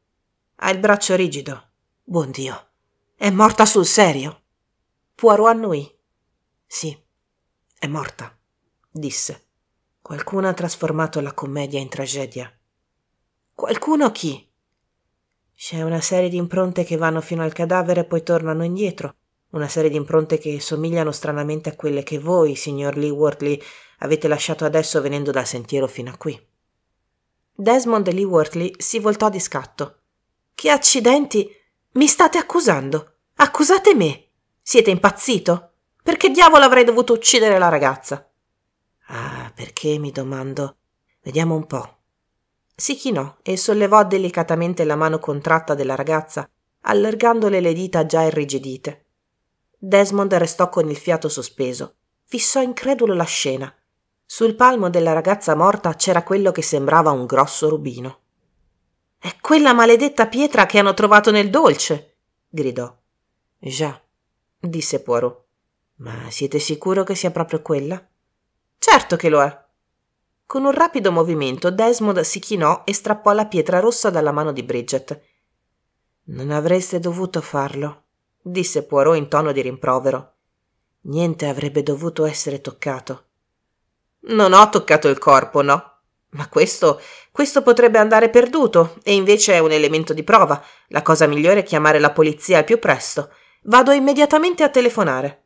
Ha il braccio rigido. Buon Dio. È morta sul serio. Poirot annuì. Sì, è morta, disse. Qualcuno ha trasformato la commedia in tragedia. Qualcuno chi? C'è una serie di impronte che vanno fino al cadavere e poi tornano indietro, una serie di impronte che somigliano stranamente a quelle che voi, signor Lee Wortley, avete lasciato adesso venendo dal sentiero fino a qui. Desmond Lee Wortley si voltò di scatto. Che accidenti! Mi state accusando! Accusate me! Siete impazzito? Perché diavolo avrei dovuto uccidere la ragazza? Ah, perché mi domando? Vediamo un po'. Si chinò e sollevò delicatamente la mano contratta della ragazza, allargandole le dita già irrigidite. Desmond restò con il fiato sospeso. Fissò incredulo la scena. Sul palmo della ragazza morta c'era quello che sembrava un grosso rubino. È quella maledetta pietra che hanno trovato nel dolce! gridò. Già, disse Poirot. Ma siete sicuro che sia proprio quella? Certo che lo è. Con un rapido movimento Desmond si chinò e strappò la pietra rossa dalla mano di Bridget. Non avreste dovuto farlo, disse Poirot in tono di rimprovero. Niente avrebbe dovuto essere toccato. Non ho toccato il corpo, no. Ma questo, questo potrebbe andare perduto, e invece è un elemento di prova. La cosa migliore è chiamare la polizia al più presto. Vado immediatamente a telefonare.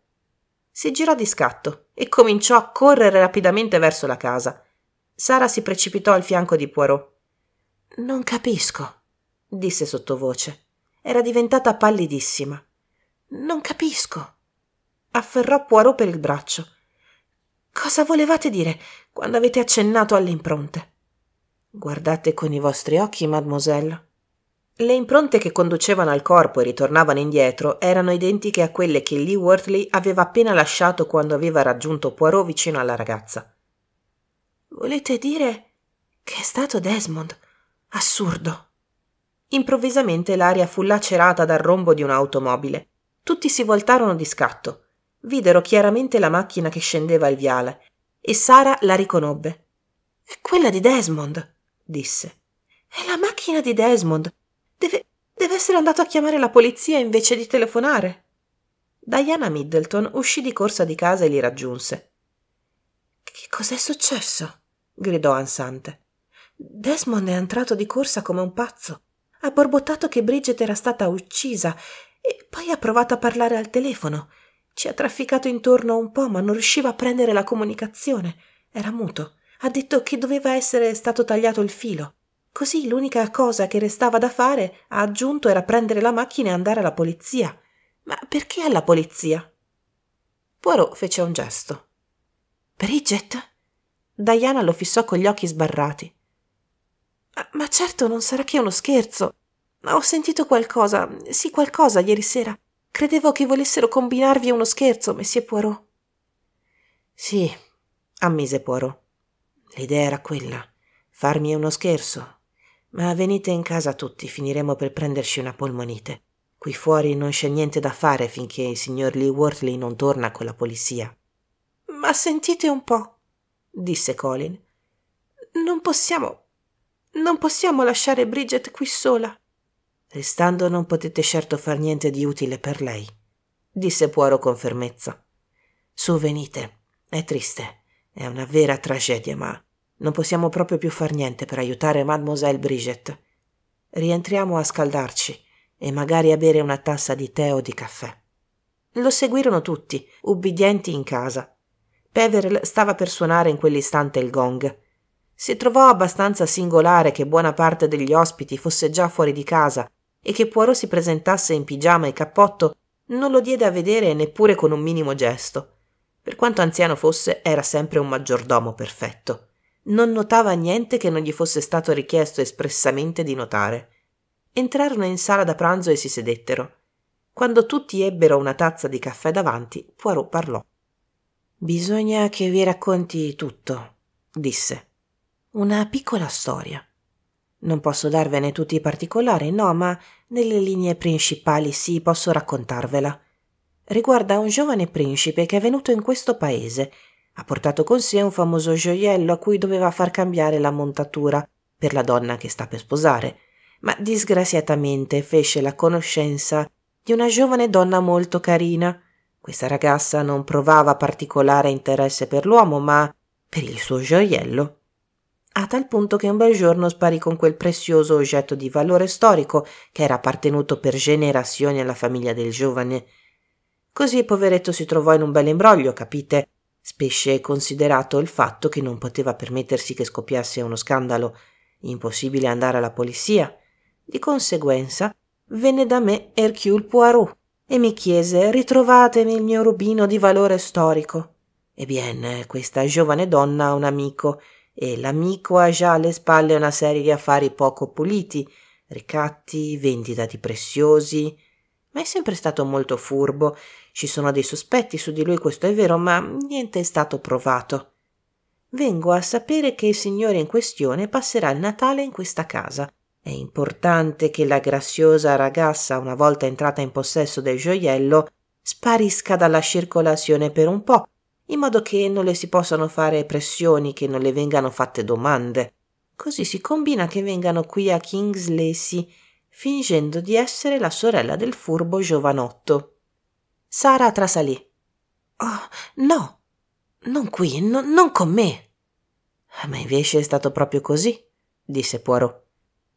Si girò di scatto e cominciò a correre rapidamente verso la casa. Sara si precipitò al fianco di Poirot. Non capisco, disse sottovoce. Era diventata pallidissima. Non capisco. Afferrò Poirot per il braccio. Cosa volevate dire quando avete accennato alle impronte? Guardate con i vostri occhi, mademoiselle, le impronte che conducevano al corpo e ritornavano indietro erano identiche a quelle che Lee Wortley aveva appena lasciato quando aveva raggiunto Poirot vicino alla ragazza. Volete dire che è stato Desmond? Assurdo. Improvvisamente l'aria fu lacerata dal rombo di un'automobile. Tutti si voltarono di scatto. Videro chiaramente la macchina che scendeva il viale e Sara la riconobbe. È quella di Desmond, disse. È la macchina di Desmond Deve, deve essere andato a chiamare la polizia invece di telefonare. Diana Middleton uscì di corsa di casa e li raggiunse. Che cos'è successo? gridò ansante. Desmond è entrato di corsa come un pazzo. Ha borbottato che Bridget era stata uccisa e poi ha provato a parlare al telefono. Ci ha trafficato intorno un po', ma non riusciva a prendere la comunicazione. Era muto. Ha detto che doveva essere stato tagliato il filo. Così l'unica cosa che restava da fare, ha aggiunto, era prendere la macchina e andare alla polizia. Ma perché alla polizia? Poirot fece un gesto. Bridget? Diana lo fissò con gli occhi sbarrati. Ma, ma certo non sarà che uno scherzo. Ho sentito qualcosa, sì qualcosa ieri sera. Credevo che volessero combinarvi uno scherzo, messie Poirot. Sì, ammise Poirot. L'idea era quella, farmi uno scherzo, ma venite in casa tutti, finiremo per prenderci una polmonite. Qui fuori non c'è niente da fare finché il signor Lee Wortley non torna con la polizia. Ma sentite un po', disse Colin. Non possiamo. non possiamo lasciare Bridget qui sola. Restando non potete certo far niente di utile per lei, disse Puoro con fermezza. Su, venite. È triste, è una vera tragedia, ma non possiamo proprio più far niente per aiutare Mademoiselle Brigitte. Rientriamo a scaldarci e magari a bere una tazza di tè o di caffè. Lo seguirono tutti, ubbidienti in casa. Peverel stava per suonare in quell'istante il gong. Si trovò abbastanza singolare che buona parte degli ospiti fosse già fuori di casa e che Poirot si presentasse in pigiama e cappotto non lo diede a vedere neppure con un minimo gesto. Per quanto anziano fosse, era sempre un maggiordomo perfetto. Non notava niente che non gli fosse stato richiesto espressamente di notare. Entrarono in sala da pranzo e si sedettero. Quando tutti ebbero una tazza di caffè davanti, Poirot parlò. Bisogna che vi racconti tutto, disse. Una piccola storia. Non posso darvene tutti i particolari, no, ma nelle linee principali sì, posso raccontarvela. Riguarda un giovane principe che è venuto in questo paese ha portato con sé un famoso gioiello a cui doveva far cambiare la montatura per la donna che sta per sposare, ma disgraziatamente fece la conoscenza di una giovane donna molto carina. Questa ragazza non provava particolare interesse per l'uomo, ma per il suo gioiello. A tal punto che un bel giorno sparì con quel prezioso oggetto di valore storico che era appartenuto per generazioni alla famiglia del giovane. Così il poveretto si trovò in un bel imbroglio, capite, Spesce, considerato il fatto che non poteva permettersi che scoppiasse uno scandalo, impossibile andare alla polizia. Di conseguenza venne da me Hercule Poirot e mi chiese ritrovatemi il mio rubino di valore storico. Ebbene, questa giovane donna ha un amico e l'amico ha già alle spalle una serie di affari poco puliti, ricatti, vendita di preziosi, ma è sempre stato molto furbo. Ci sono dei sospetti su di lui, questo è vero, ma niente è stato provato. Vengo a sapere che il signore in questione passerà il Natale in questa casa. È importante che la graziosa ragazza, una volta entrata in possesso del gioiello, sparisca dalla circolazione per un po', in modo che non le si possano fare pressioni, che non le vengano fatte domande. Così si combina che vengano qui a Kingsley fingendo di essere la sorella del furbo giovanotto. Sara trasalì. Oh, no, non qui, no, non con me. Ma invece è stato proprio così, disse Poirot.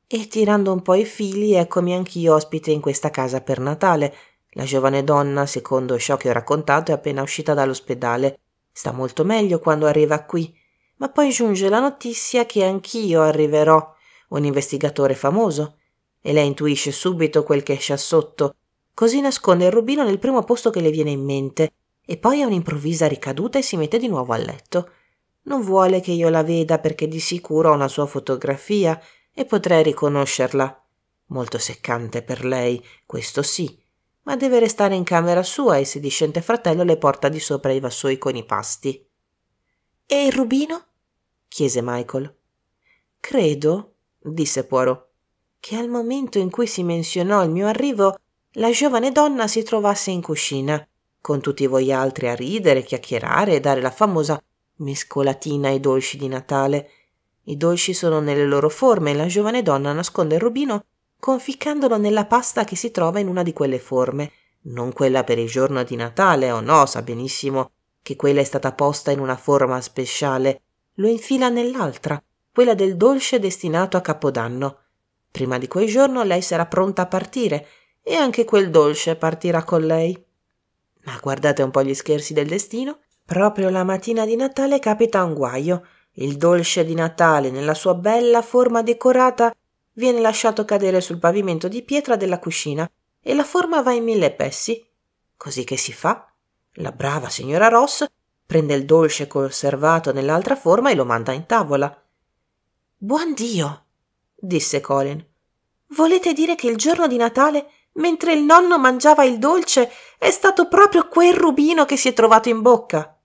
E tirando un po' i fili, eccomi anch'io ospite in questa casa per Natale. La giovane donna, secondo ciò che ho raccontato, è appena uscita dall'ospedale. Sta molto meglio quando arriva qui. Ma poi giunge la notizia che anch'io arriverò, un investigatore famoso, e lei intuisce subito quel che esce sotto, così nasconde il rubino nel primo posto che le viene in mente e poi ha un'improvvisa ricaduta e si mette di nuovo a letto. Non vuole che io la veda perché di sicuro ho una sua fotografia e potrei riconoscerla. Molto seccante per lei, questo sì, ma deve restare in camera sua e se discende fratello le porta di sopra i vassoi con i pasti. E il rubino? chiese Michael. Credo, disse Poirot, che al momento in cui si menzionò il mio arrivo la giovane donna si trovasse in cucina, con tutti voi altri a ridere, chiacchierare e dare la famosa mescolatina ai dolci di Natale. I dolci sono nelle loro forme e la giovane donna nasconde il rubino conficcandolo nella pasta che si trova in una di quelle forme, non quella per il giorno di Natale, o oh no, sa benissimo che quella è stata posta in una forma speciale, lo infila nell'altra, quella del dolce destinato a Capodanno. Prima di quel giorno lei sarà pronta a partire e anche quel dolce partirà con lei. Ma guardate un po' gli scherzi del destino. Proprio la mattina di Natale capita un guaio. Il dolce di Natale, nella sua bella forma decorata, viene lasciato cadere sul pavimento di pietra della cucina e la forma va in mille pezzi. Così che si fa? La brava signora Ross prende il dolce conservato nell'altra forma e lo manda in tavola. Buon Dio! disse Colin. Volete dire che il giorno di Natale, mentre il nonno mangiava il dolce, è stato proprio quel rubino che si è trovato in bocca?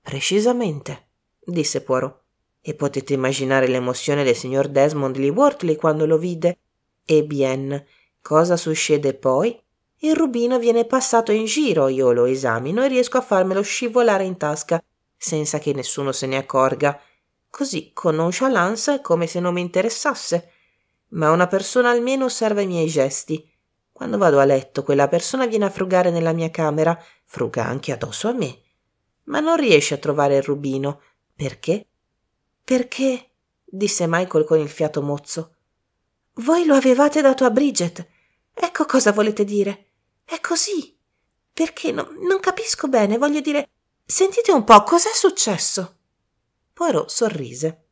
Precisamente, disse Poirot. E potete immaginare l'emozione del signor Desmond Lee Wortley quando lo vide. Ebbene, cosa succede poi? Il rubino viene passato in giro, io lo esamino e riesco a farmelo scivolare in tasca, senza che nessuno se ne accorga, così con nonchalance come se non mi interessasse. Ma una persona almeno osserva i miei gesti. Quando vado a letto, quella persona viene a frugare nella mia camera, fruga anche addosso a me. Ma non riesce a trovare il rubino. Perché? Perché? disse Michael con il fiato mozzo. Voi lo avevate dato a Bridget. Ecco cosa volete dire. È così. Perché no, non capisco bene, voglio dire. Sentite un po', cos'è successo? Poirot sorrise.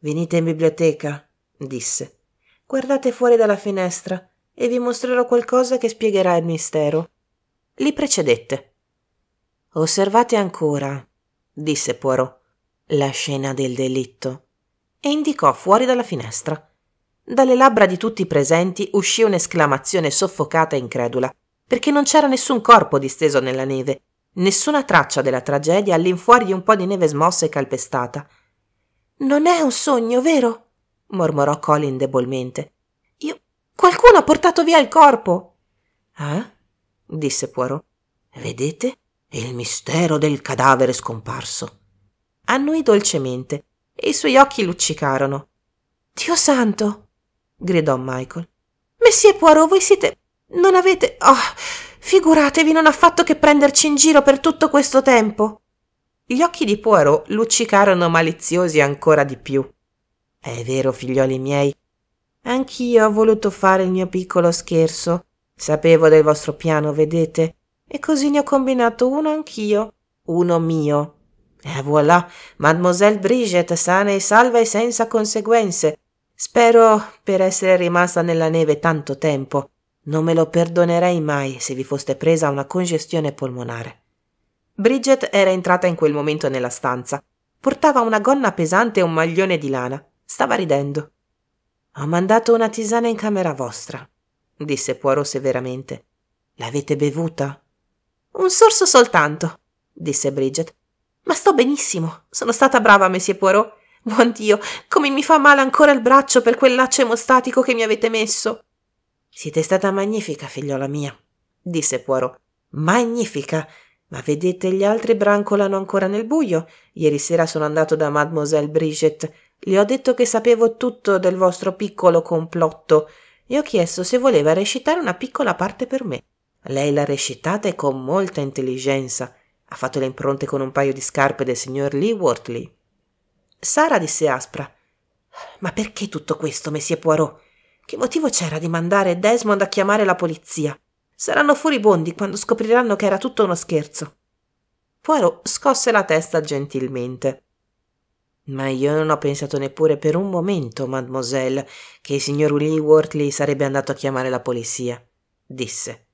Venite in biblioteca, disse. Guardate fuori dalla finestra e vi mostrerò qualcosa che spiegherà il mistero. Li precedette. Osservate ancora, disse Poirot, la scena del delitto e indicò fuori dalla finestra. Dalle labbra di tutti i presenti uscì un'esclamazione soffocata e incredula, perché non c'era nessun corpo disteso nella neve Nessuna traccia della tragedia all'infuori di un po' di neve smossa e calpestata. Non è un sogno, vero? mormorò Colin debolmente. Io. Qualcuno ha portato via il corpo! Ah? disse Poirot. Vedete? Il mistero del cadavere scomparso. Annui dolcemente e i suoi occhi luccicarono. Dio santo! gridò Michael. Messie Poirot, voi siete. non avete. Oh! Figuratevi, non ha fatto che prenderci in giro per tutto questo tempo. Gli occhi di Poirot luccicarono maliziosi ancora di più. È vero, figlioli miei. Anch'io ho voluto fare il mio piccolo scherzo. Sapevo del vostro piano, vedete? E così ne ho combinato uno anch'io, uno mio. E voilà, mademoiselle Brigitte sana e salva e senza conseguenze. Spero per essere rimasta nella neve tanto tempo. Non me lo perdonerei mai se vi foste presa una congestione polmonare. Bridget era entrata in quel momento nella stanza. Portava una gonna pesante e un maglione di lana. Stava ridendo. Ho mandato una tisana in camera vostra, disse Poirot severamente. L'avete bevuta? Un sorso soltanto, disse Bridget. Ma sto benissimo. Sono stata brava, messie Poirot. Buon Dio, come mi fa male ancora il braccio per quel laccio emostatico che mi avete messo. Siete stata magnifica, figliola mia, disse Poirot. Magnifica! Ma vedete, gli altri brancolano ancora nel buio. Ieri sera sono andato da Mademoiselle Brigitte. Le ho detto che sapevo tutto del vostro piccolo complotto e ho chiesto se voleva recitare una piccola parte per me. Lei l'ha recitata e con molta intelligenza. Ha fatto le impronte con un paio di scarpe del signor Lee Wortley. Sara disse aspra: Ma perché tutto questo, messie Poirot? Che motivo c'era di mandare Desmond a chiamare la polizia? Saranno furibondi quando scopriranno che era tutto uno scherzo. Poirot scosse la testa gentilmente. Ma io non ho pensato neppure per un momento, mademoiselle, che il signor Willie Wortley sarebbe andato a chiamare la polizia, disse.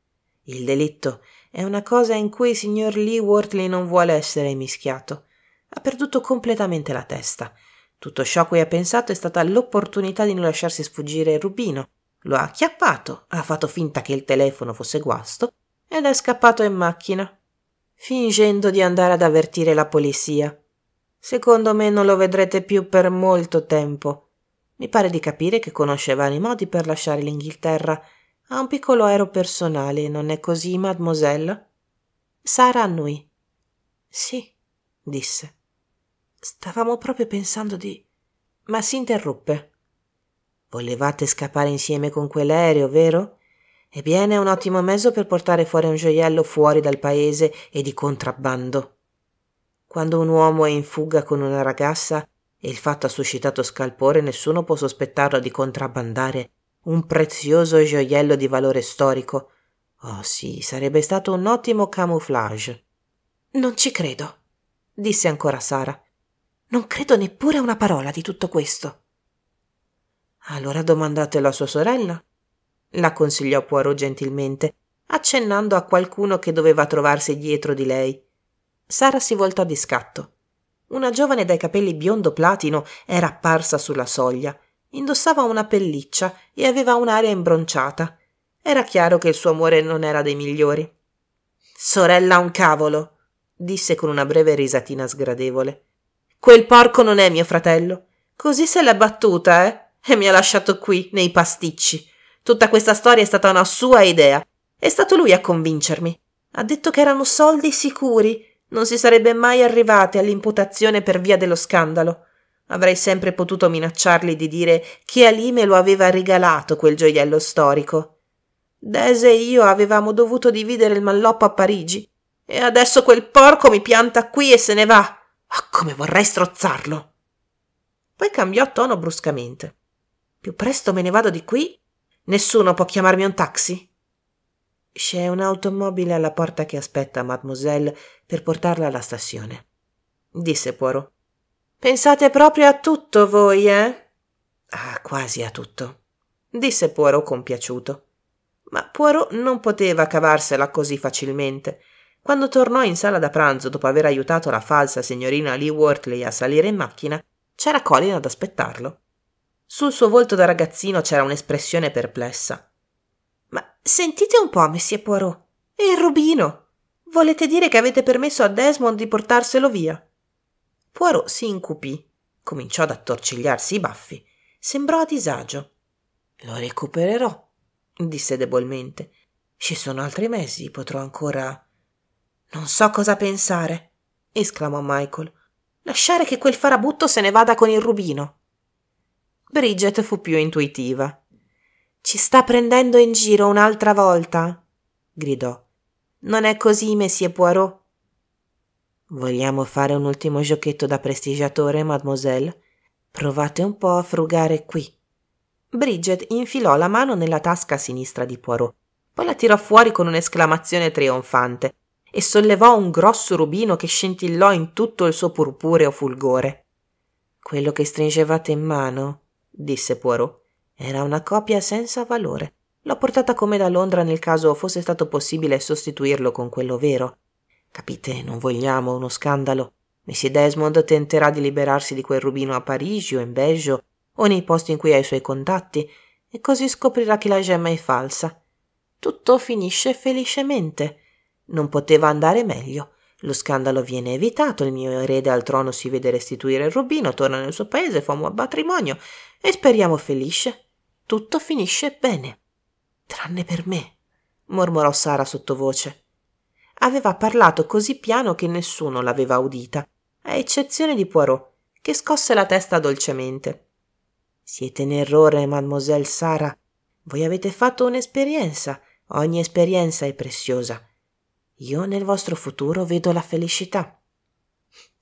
Il delitto è una cosa in cui il signor Lee Wortley non vuole essere mischiato. Ha perduto completamente la testa. Tutto ciò a cui ha pensato è stata l'opportunità di non lasciarsi sfuggire Rubino. Lo ha acchiappato, ha fatto finta che il telefono fosse guasto ed è scappato in macchina, fingendo di andare ad avvertire la polizia. Secondo me non lo vedrete più per molto tempo. Mi pare di capire che conosce vari modi per lasciare l'Inghilterra. Ha un piccolo aereo personale, non è così, mademoiselle? Sara annui. Sì, disse. Stavamo proprio pensando di. Ma si interruppe. Volevate scappare insieme con quell'aereo, vero? Ebbene, è un ottimo mezzo per portare fuori un gioiello fuori dal paese e di contrabbando. Quando un uomo è in fuga con una ragazza e il fatto ha suscitato scalpore, nessuno può sospettarlo di contrabbandare un prezioso gioiello di valore storico. Oh sì, sarebbe stato un ottimo camouflage. Non ci credo, disse ancora Sara. Non credo neppure a una parola di tutto questo. Allora domandatelo a sua sorella, la consigliò Poirot gentilmente, accennando a qualcuno che doveva trovarsi dietro di lei. Sara si voltò di scatto. Una giovane dai capelli biondo platino era apparsa sulla soglia. Indossava una pelliccia e aveva un'aria imbronciata. Era chiaro che il suo amore non era dei migliori. Sorella un cavolo, disse con una breve risatina sgradevole. Quel porco non è mio fratello. Così se l'è battuta, eh? E mi ha lasciato qui, nei pasticci. Tutta questa storia è stata una sua idea. È stato lui a convincermi. Ha detto che erano soldi sicuri. Non si sarebbe mai arrivati all'imputazione per via dello scandalo. Avrei sempre potuto minacciarli di dire che Ali me lo aveva regalato quel gioiello storico. Dese e io avevamo dovuto dividere il malloppo a Parigi. E adesso quel porco mi pianta qui e se ne va. Oh, come vorrei strozzarlo! Poi cambiò tono bruscamente. Più presto me ne vado di qui. Nessuno può chiamarmi un taxi? C'è un'automobile alla porta che aspetta mademoiselle per portarla alla stazione, disse Poirot. Pensate proprio a tutto voi, eh? Ah, quasi a tutto, disse Poirot compiaciuto. Ma Poirot non poteva cavarsela così facilmente quando tornò in sala da pranzo dopo aver aiutato la falsa signorina Lee Wortley a salire in macchina, c'era Colin ad aspettarlo. Sul suo volto da ragazzino c'era un'espressione perplessa. Ma sentite un po', messie Poirot. E il rubino? Volete dire che avete permesso a Desmond di portarselo via? Poirot si incupì, cominciò ad attorcigliarsi i baffi, sembrò a disagio. Lo recupererò, disse debolmente. Ci sono altri mesi, potrò ancora. Non so cosa pensare, esclamò Michael. Lasciare che quel farabutto se ne vada con il rubino. Bridget fu più intuitiva. Ci sta prendendo in giro un'altra volta, gridò. Non è così, Messie Poirot. Vogliamo fare un ultimo giochetto da prestigiatore, mademoiselle? Provate un po' a frugare qui. Bridget infilò la mano nella tasca sinistra di Poirot, poi la tirò fuori con un'esclamazione trionfante e sollevò un grosso rubino che scintillò in tutto il suo purpureo fulgore. Quello che stringevate in mano, disse Poirot, era una copia senza valore. L'ho portata come da Londra nel caso fosse stato possibile sostituirlo con quello vero. Capite, non vogliamo uno scandalo. Missy Desmond tenterà di liberarsi di quel rubino a Parigi o in Belgio o nei posti in cui ha i suoi contatti e così scoprirà che la gemma è falsa. Tutto finisce felicemente. Non poteva andare meglio. Lo scandalo viene evitato, il mio erede al trono si vede restituire il rubino, torna nel suo paese, fa un patrimonio e speriamo felice. Tutto finisce bene. Tranne per me, mormorò Sara sottovoce. Aveva parlato così piano che nessuno l'aveva udita, a eccezione di Poirot, che scosse la testa dolcemente. Siete in errore, mademoiselle Sara. Voi avete fatto un'esperienza. Ogni esperienza è preziosa. Io nel vostro futuro vedo la felicità.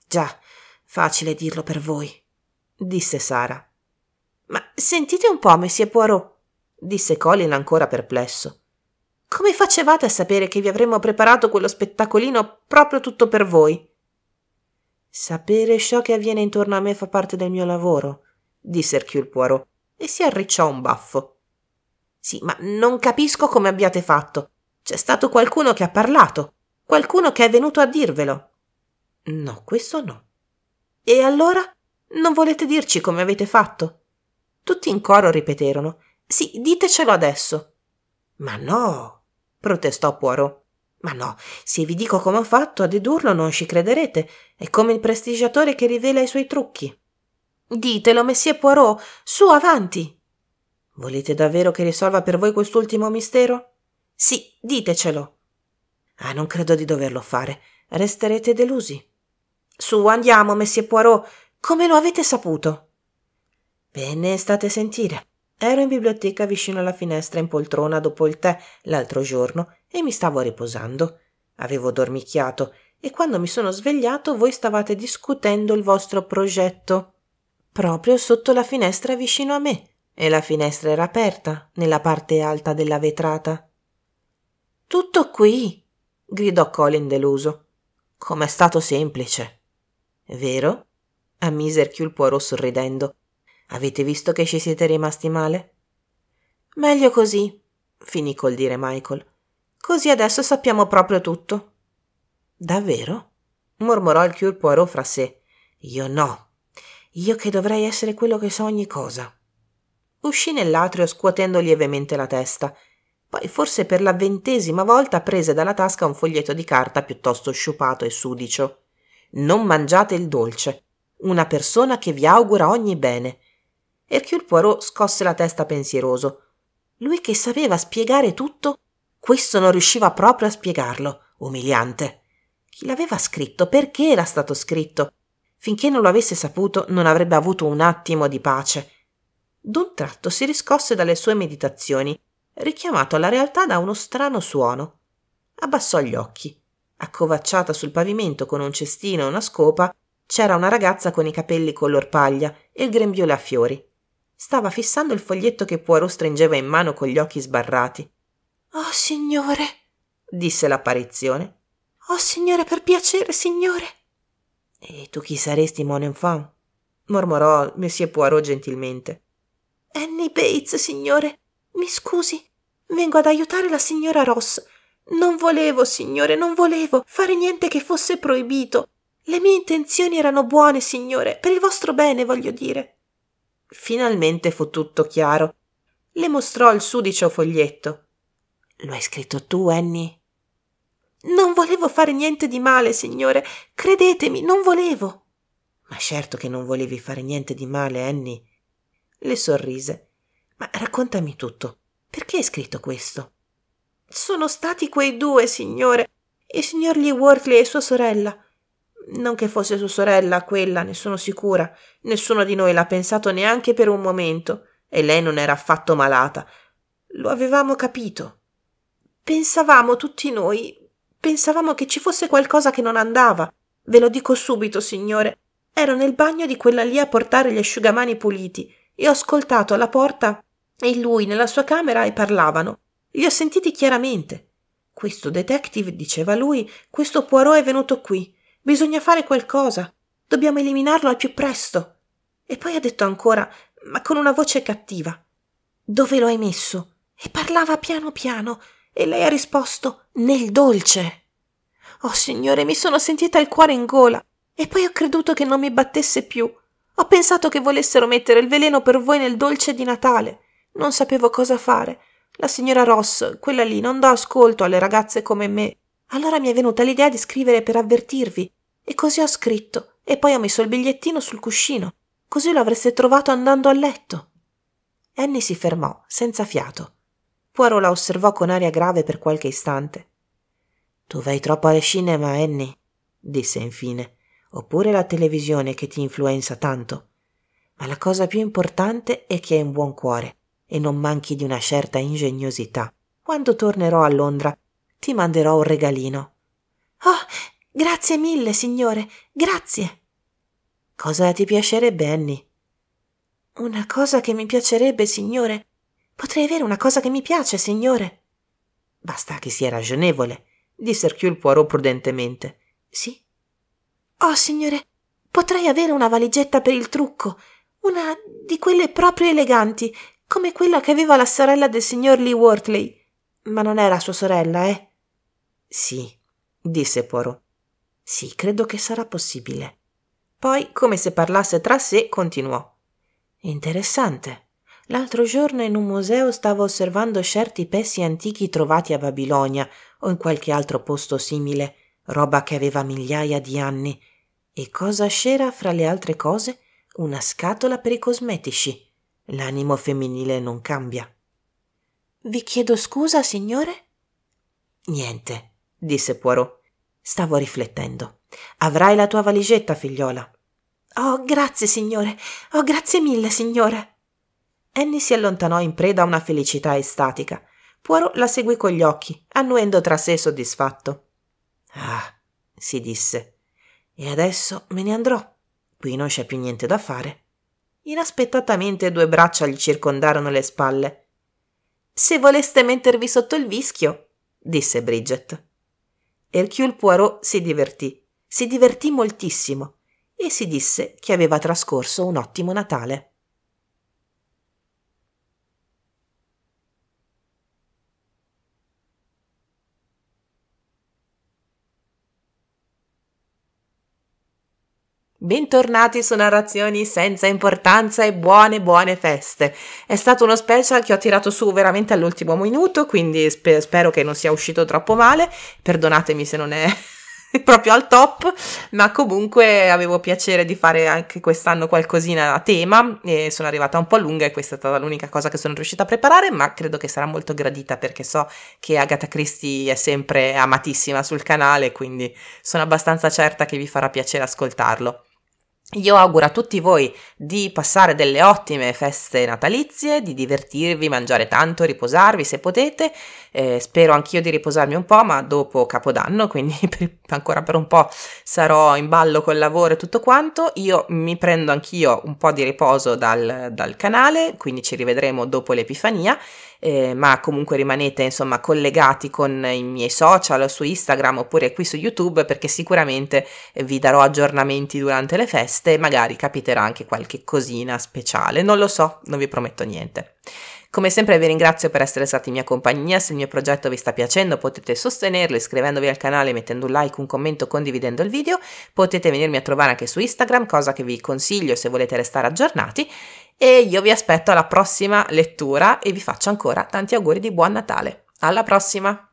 Già, facile dirlo per voi, disse Sara. Ma sentite un po', messie Poirot, disse Colin ancora perplesso. Come facevate a sapere che vi avremmo preparato quello spettacolino proprio tutto per voi? Sapere ciò che avviene intorno a me fa parte del mio lavoro, disse Hercule Poirot, e si arricciò un baffo. Sì, ma non capisco come abbiate fatto. C'è stato qualcuno che ha parlato, qualcuno che è venuto a dirvelo. No, questo no. E allora? Non volete dirci come avete fatto? Tutti in coro ripeterono. Sì, ditecelo adesso. Ma no, protestò Poirot. Ma no, se vi dico come ho fatto a dedurlo non ci crederete. È come il prestigiatore che rivela i suoi trucchi. Ditelo, messie Poirot, su avanti. Volete davvero che risolva per voi quest'ultimo mistero? Sì, ditecelo. Ah, non credo di doverlo fare. Resterete delusi. Su, andiamo, messie Poirot. Come lo avete saputo? Bene, state a sentire. Ero in biblioteca vicino alla finestra in poltrona dopo il tè l'altro giorno e mi stavo riposando. Avevo dormicchiato e quando mi sono svegliato voi stavate discutendo il vostro progetto proprio sotto la finestra vicino a me e la finestra era aperta nella parte alta della vetrata. Tutto qui, gridò Colin deluso. Com'è stato semplice. Vero? ammise Hercule Poirot sorridendo. Avete visto che ci siete rimasti male? Meglio così, finì col dire Michael. Così adesso sappiamo proprio tutto. Davvero? mormorò Hercule Poirot fra sé. Io no. Io che dovrei essere quello che so ogni cosa. Uscì nell'atrio scuotendo lievemente la testa poi forse per la ventesima volta prese dalla tasca un foglietto di carta piuttosto sciupato e sudicio. Non mangiate il dolce. Una persona che vi augura ogni bene. Hercule Poirot scosse la testa pensieroso. Lui che sapeva spiegare tutto, questo non riusciva proprio a spiegarlo. Umiliante. Chi l'aveva scritto? Perché era stato scritto? Finché non lo avesse saputo, non avrebbe avuto un attimo di pace. D'un tratto si riscosse dalle sue meditazioni richiamato alla realtà da uno strano suono abbassò gli occhi accovacciata sul pavimento con un cestino e una scopa c'era una ragazza con i capelli color paglia e il grembiule a fiori stava fissando il foglietto che poirot stringeva in mano con gli occhi sbarrati oh signore disse l'apparizione oh signore per piacere signore e tu chi saresti mon enfant mormorò monsieur poirot gentilmente annie bates signore mi scusi, vengo ad aiutare la signora Ross. Non volevo, signore, non volevo fare niente che fosse proibito. Le mie intenzioni erano buone, signore, per il vostro bene, voglio dire. Finalmente fu tutto chiaro. Le mostrò il sudicio foglietto. Lo hai scritto tu, Annie? Non volevo fare niente di male, signore. Credetemi, non volevo. Ma certo che non volevi fare niente di male, Annie. Le sorrise ma raccontami tutto. Perché hai scritto questo? Sono stati quei due, signore. Il signor Lee Wortley e sua sorella. Non che fosse sua sorella quella, ne sono sicura. Nessuno di noi l'ha pensato neanche per un momento. E lei non era affatto malata. Lo avevamo capito. Pensavamo tutti noi. Pensavamo che ci fosse qualcosa che non andava. Ve lo dico subito, signore. Ero nel bagno di quella lì a portare gli asciugamani puliti e ho ascoltato alla porta e lui nella sua camera e parlavano. Li ho sentiti chiaramente. Questo detective, diceva lui, questo Poirot è venuto qui. Bisogna fare qualcosa. Dobbiamo eliminarlo al più presto. E poi ha detto ancora, ma con una voce cattiva. Dove lo hai messo? E parlava piano piano, e lei ha risposto nel dolce. Oh Signore, mi sono sentita il cuore in gola, e poi ho creduto che non mi battesse più. Ho pensato che volessero mettere il veleno per voi nel dolce di Natale. Non sapevo cosa fare. La signora Ross, quella lì, non dà ascolto alle ragazze come me. Allora mi è venuta l'idea di scrivere per avvertirvi. E così ho scritto, e poi ho messo il bigliettino sul cuscino. Così lo avreste trovato andando a letto. Annie si fermò, senza fiato. Poirot la osservò con aria grave per qualche istante. Tu vai troppo al cinema, Annie, disse infine oppure la televisione che ti influenza tanto. Ma la cosa più importante è che hai un buon cuore e non manchi di una certa ingegnosità. Quando tornerò a Londra ti manderò un regalino. Oh, grazie mille, signore, grazie. Cosa ti piacerebbe, Annie? Una cosa che mi piacerebbe, signore. Potrei avere una cosa che mi piace, signore. Basta che sia ragionevole, disse Hercule Poirot prudentemente. Sì, Oh, signore, potrei avere una valigetta per il trucco, una di quelle proprio eleganti, come quella che aveva la sorella del signor Lee Wortley. Ma non era sua sorella, eh? Sì, disse Poirot. Sì, credo che sarà possibile. Poi, come se parlasse tra sé, continuò. Interessante. L'altro giorno in un museo stavo osservando certi pezzi antichi trovati a Babilonia o in qualche altro posto simile roba che aveva migliaia di anni, e cosa c'era fra le altre cose? Una scatola per i cosmetici. L'animo femminile non cambia. Vi chiedo scusa, signore? Niente, disse Poirot. Stavo riflettendo. Avrai la tua valigetta, figliola. Oh, grazie, signore. Oh, grazie mille, signore. Annie si allontanò in preda a una felicità estatica. Poirot la seguì con gli occhi, annuendo tra sé soddisfatto. Ah, si disse, e adesso me ne andrò. Qui non c'è più niente da fare. Inaspettatamente due braccia gli circondarono le spalle. Se voleste mettervi sotto il vischio, disse Bridget. Hercule Poirot si divertì, si divertì moltissimo e si disse che aveva trascorso un ottimo Natale. Bentornati su Narrazioni senza importanza e buone buone feste. È stato uno special che ho tirato su veramente all'ultimo minuto, quindi spe- spero che non sia uscito troppo male. Perdonatemi se non è proprio al top, ma comunque avevo piacere di fare anche quest'anno qualcosina a tema e sono arrivata un po' lunga e questa è stata l'unica cosa che sono riuscita a preparare, ma credo che sarà molto gradita perché so che Agatha Christie è sempre amatissima sul canale, quindi sono abbastanza certa che vi farà piacere ascoltarlo. Io auguro a tutti voi di passare delle ottime feste natalizie, di divertirvi, mangiare tanto, riposarvi se potete. Eh, spero anch'io di riposarmi un po', ma dopo Capodanno, quindi per, ancora per un po' sarò in ballo col lavoro e tutto quanto. Io mi prendo anch'io un po' di riposo dal, dal canale, quindi ci rivedremo dopo l'Epifania eh, ma comunque rimanete insomma collegati con i miei social su Instagram oppure qui su YouTube perché sicuramente eh, vi darò aggiornamenti durante le feste e magari capiterà anche qualche cosina speciale, non lo so, non vi prometto niente. Come sempre vi ringrazio per essere stati in mia compagnia, se il mio progetto vi sta piacendo potete sostenerlo iscrivendovi al canale, mettendo un like, un commento, condividendo il video, potete venirmi a trovare anche su Instagram, cosa che vi consiglio se volete restare aggiornati e io vi aspetto alla prossima lettura e vi faccio ancora tanti auguri di buon Natale. Alla prossima!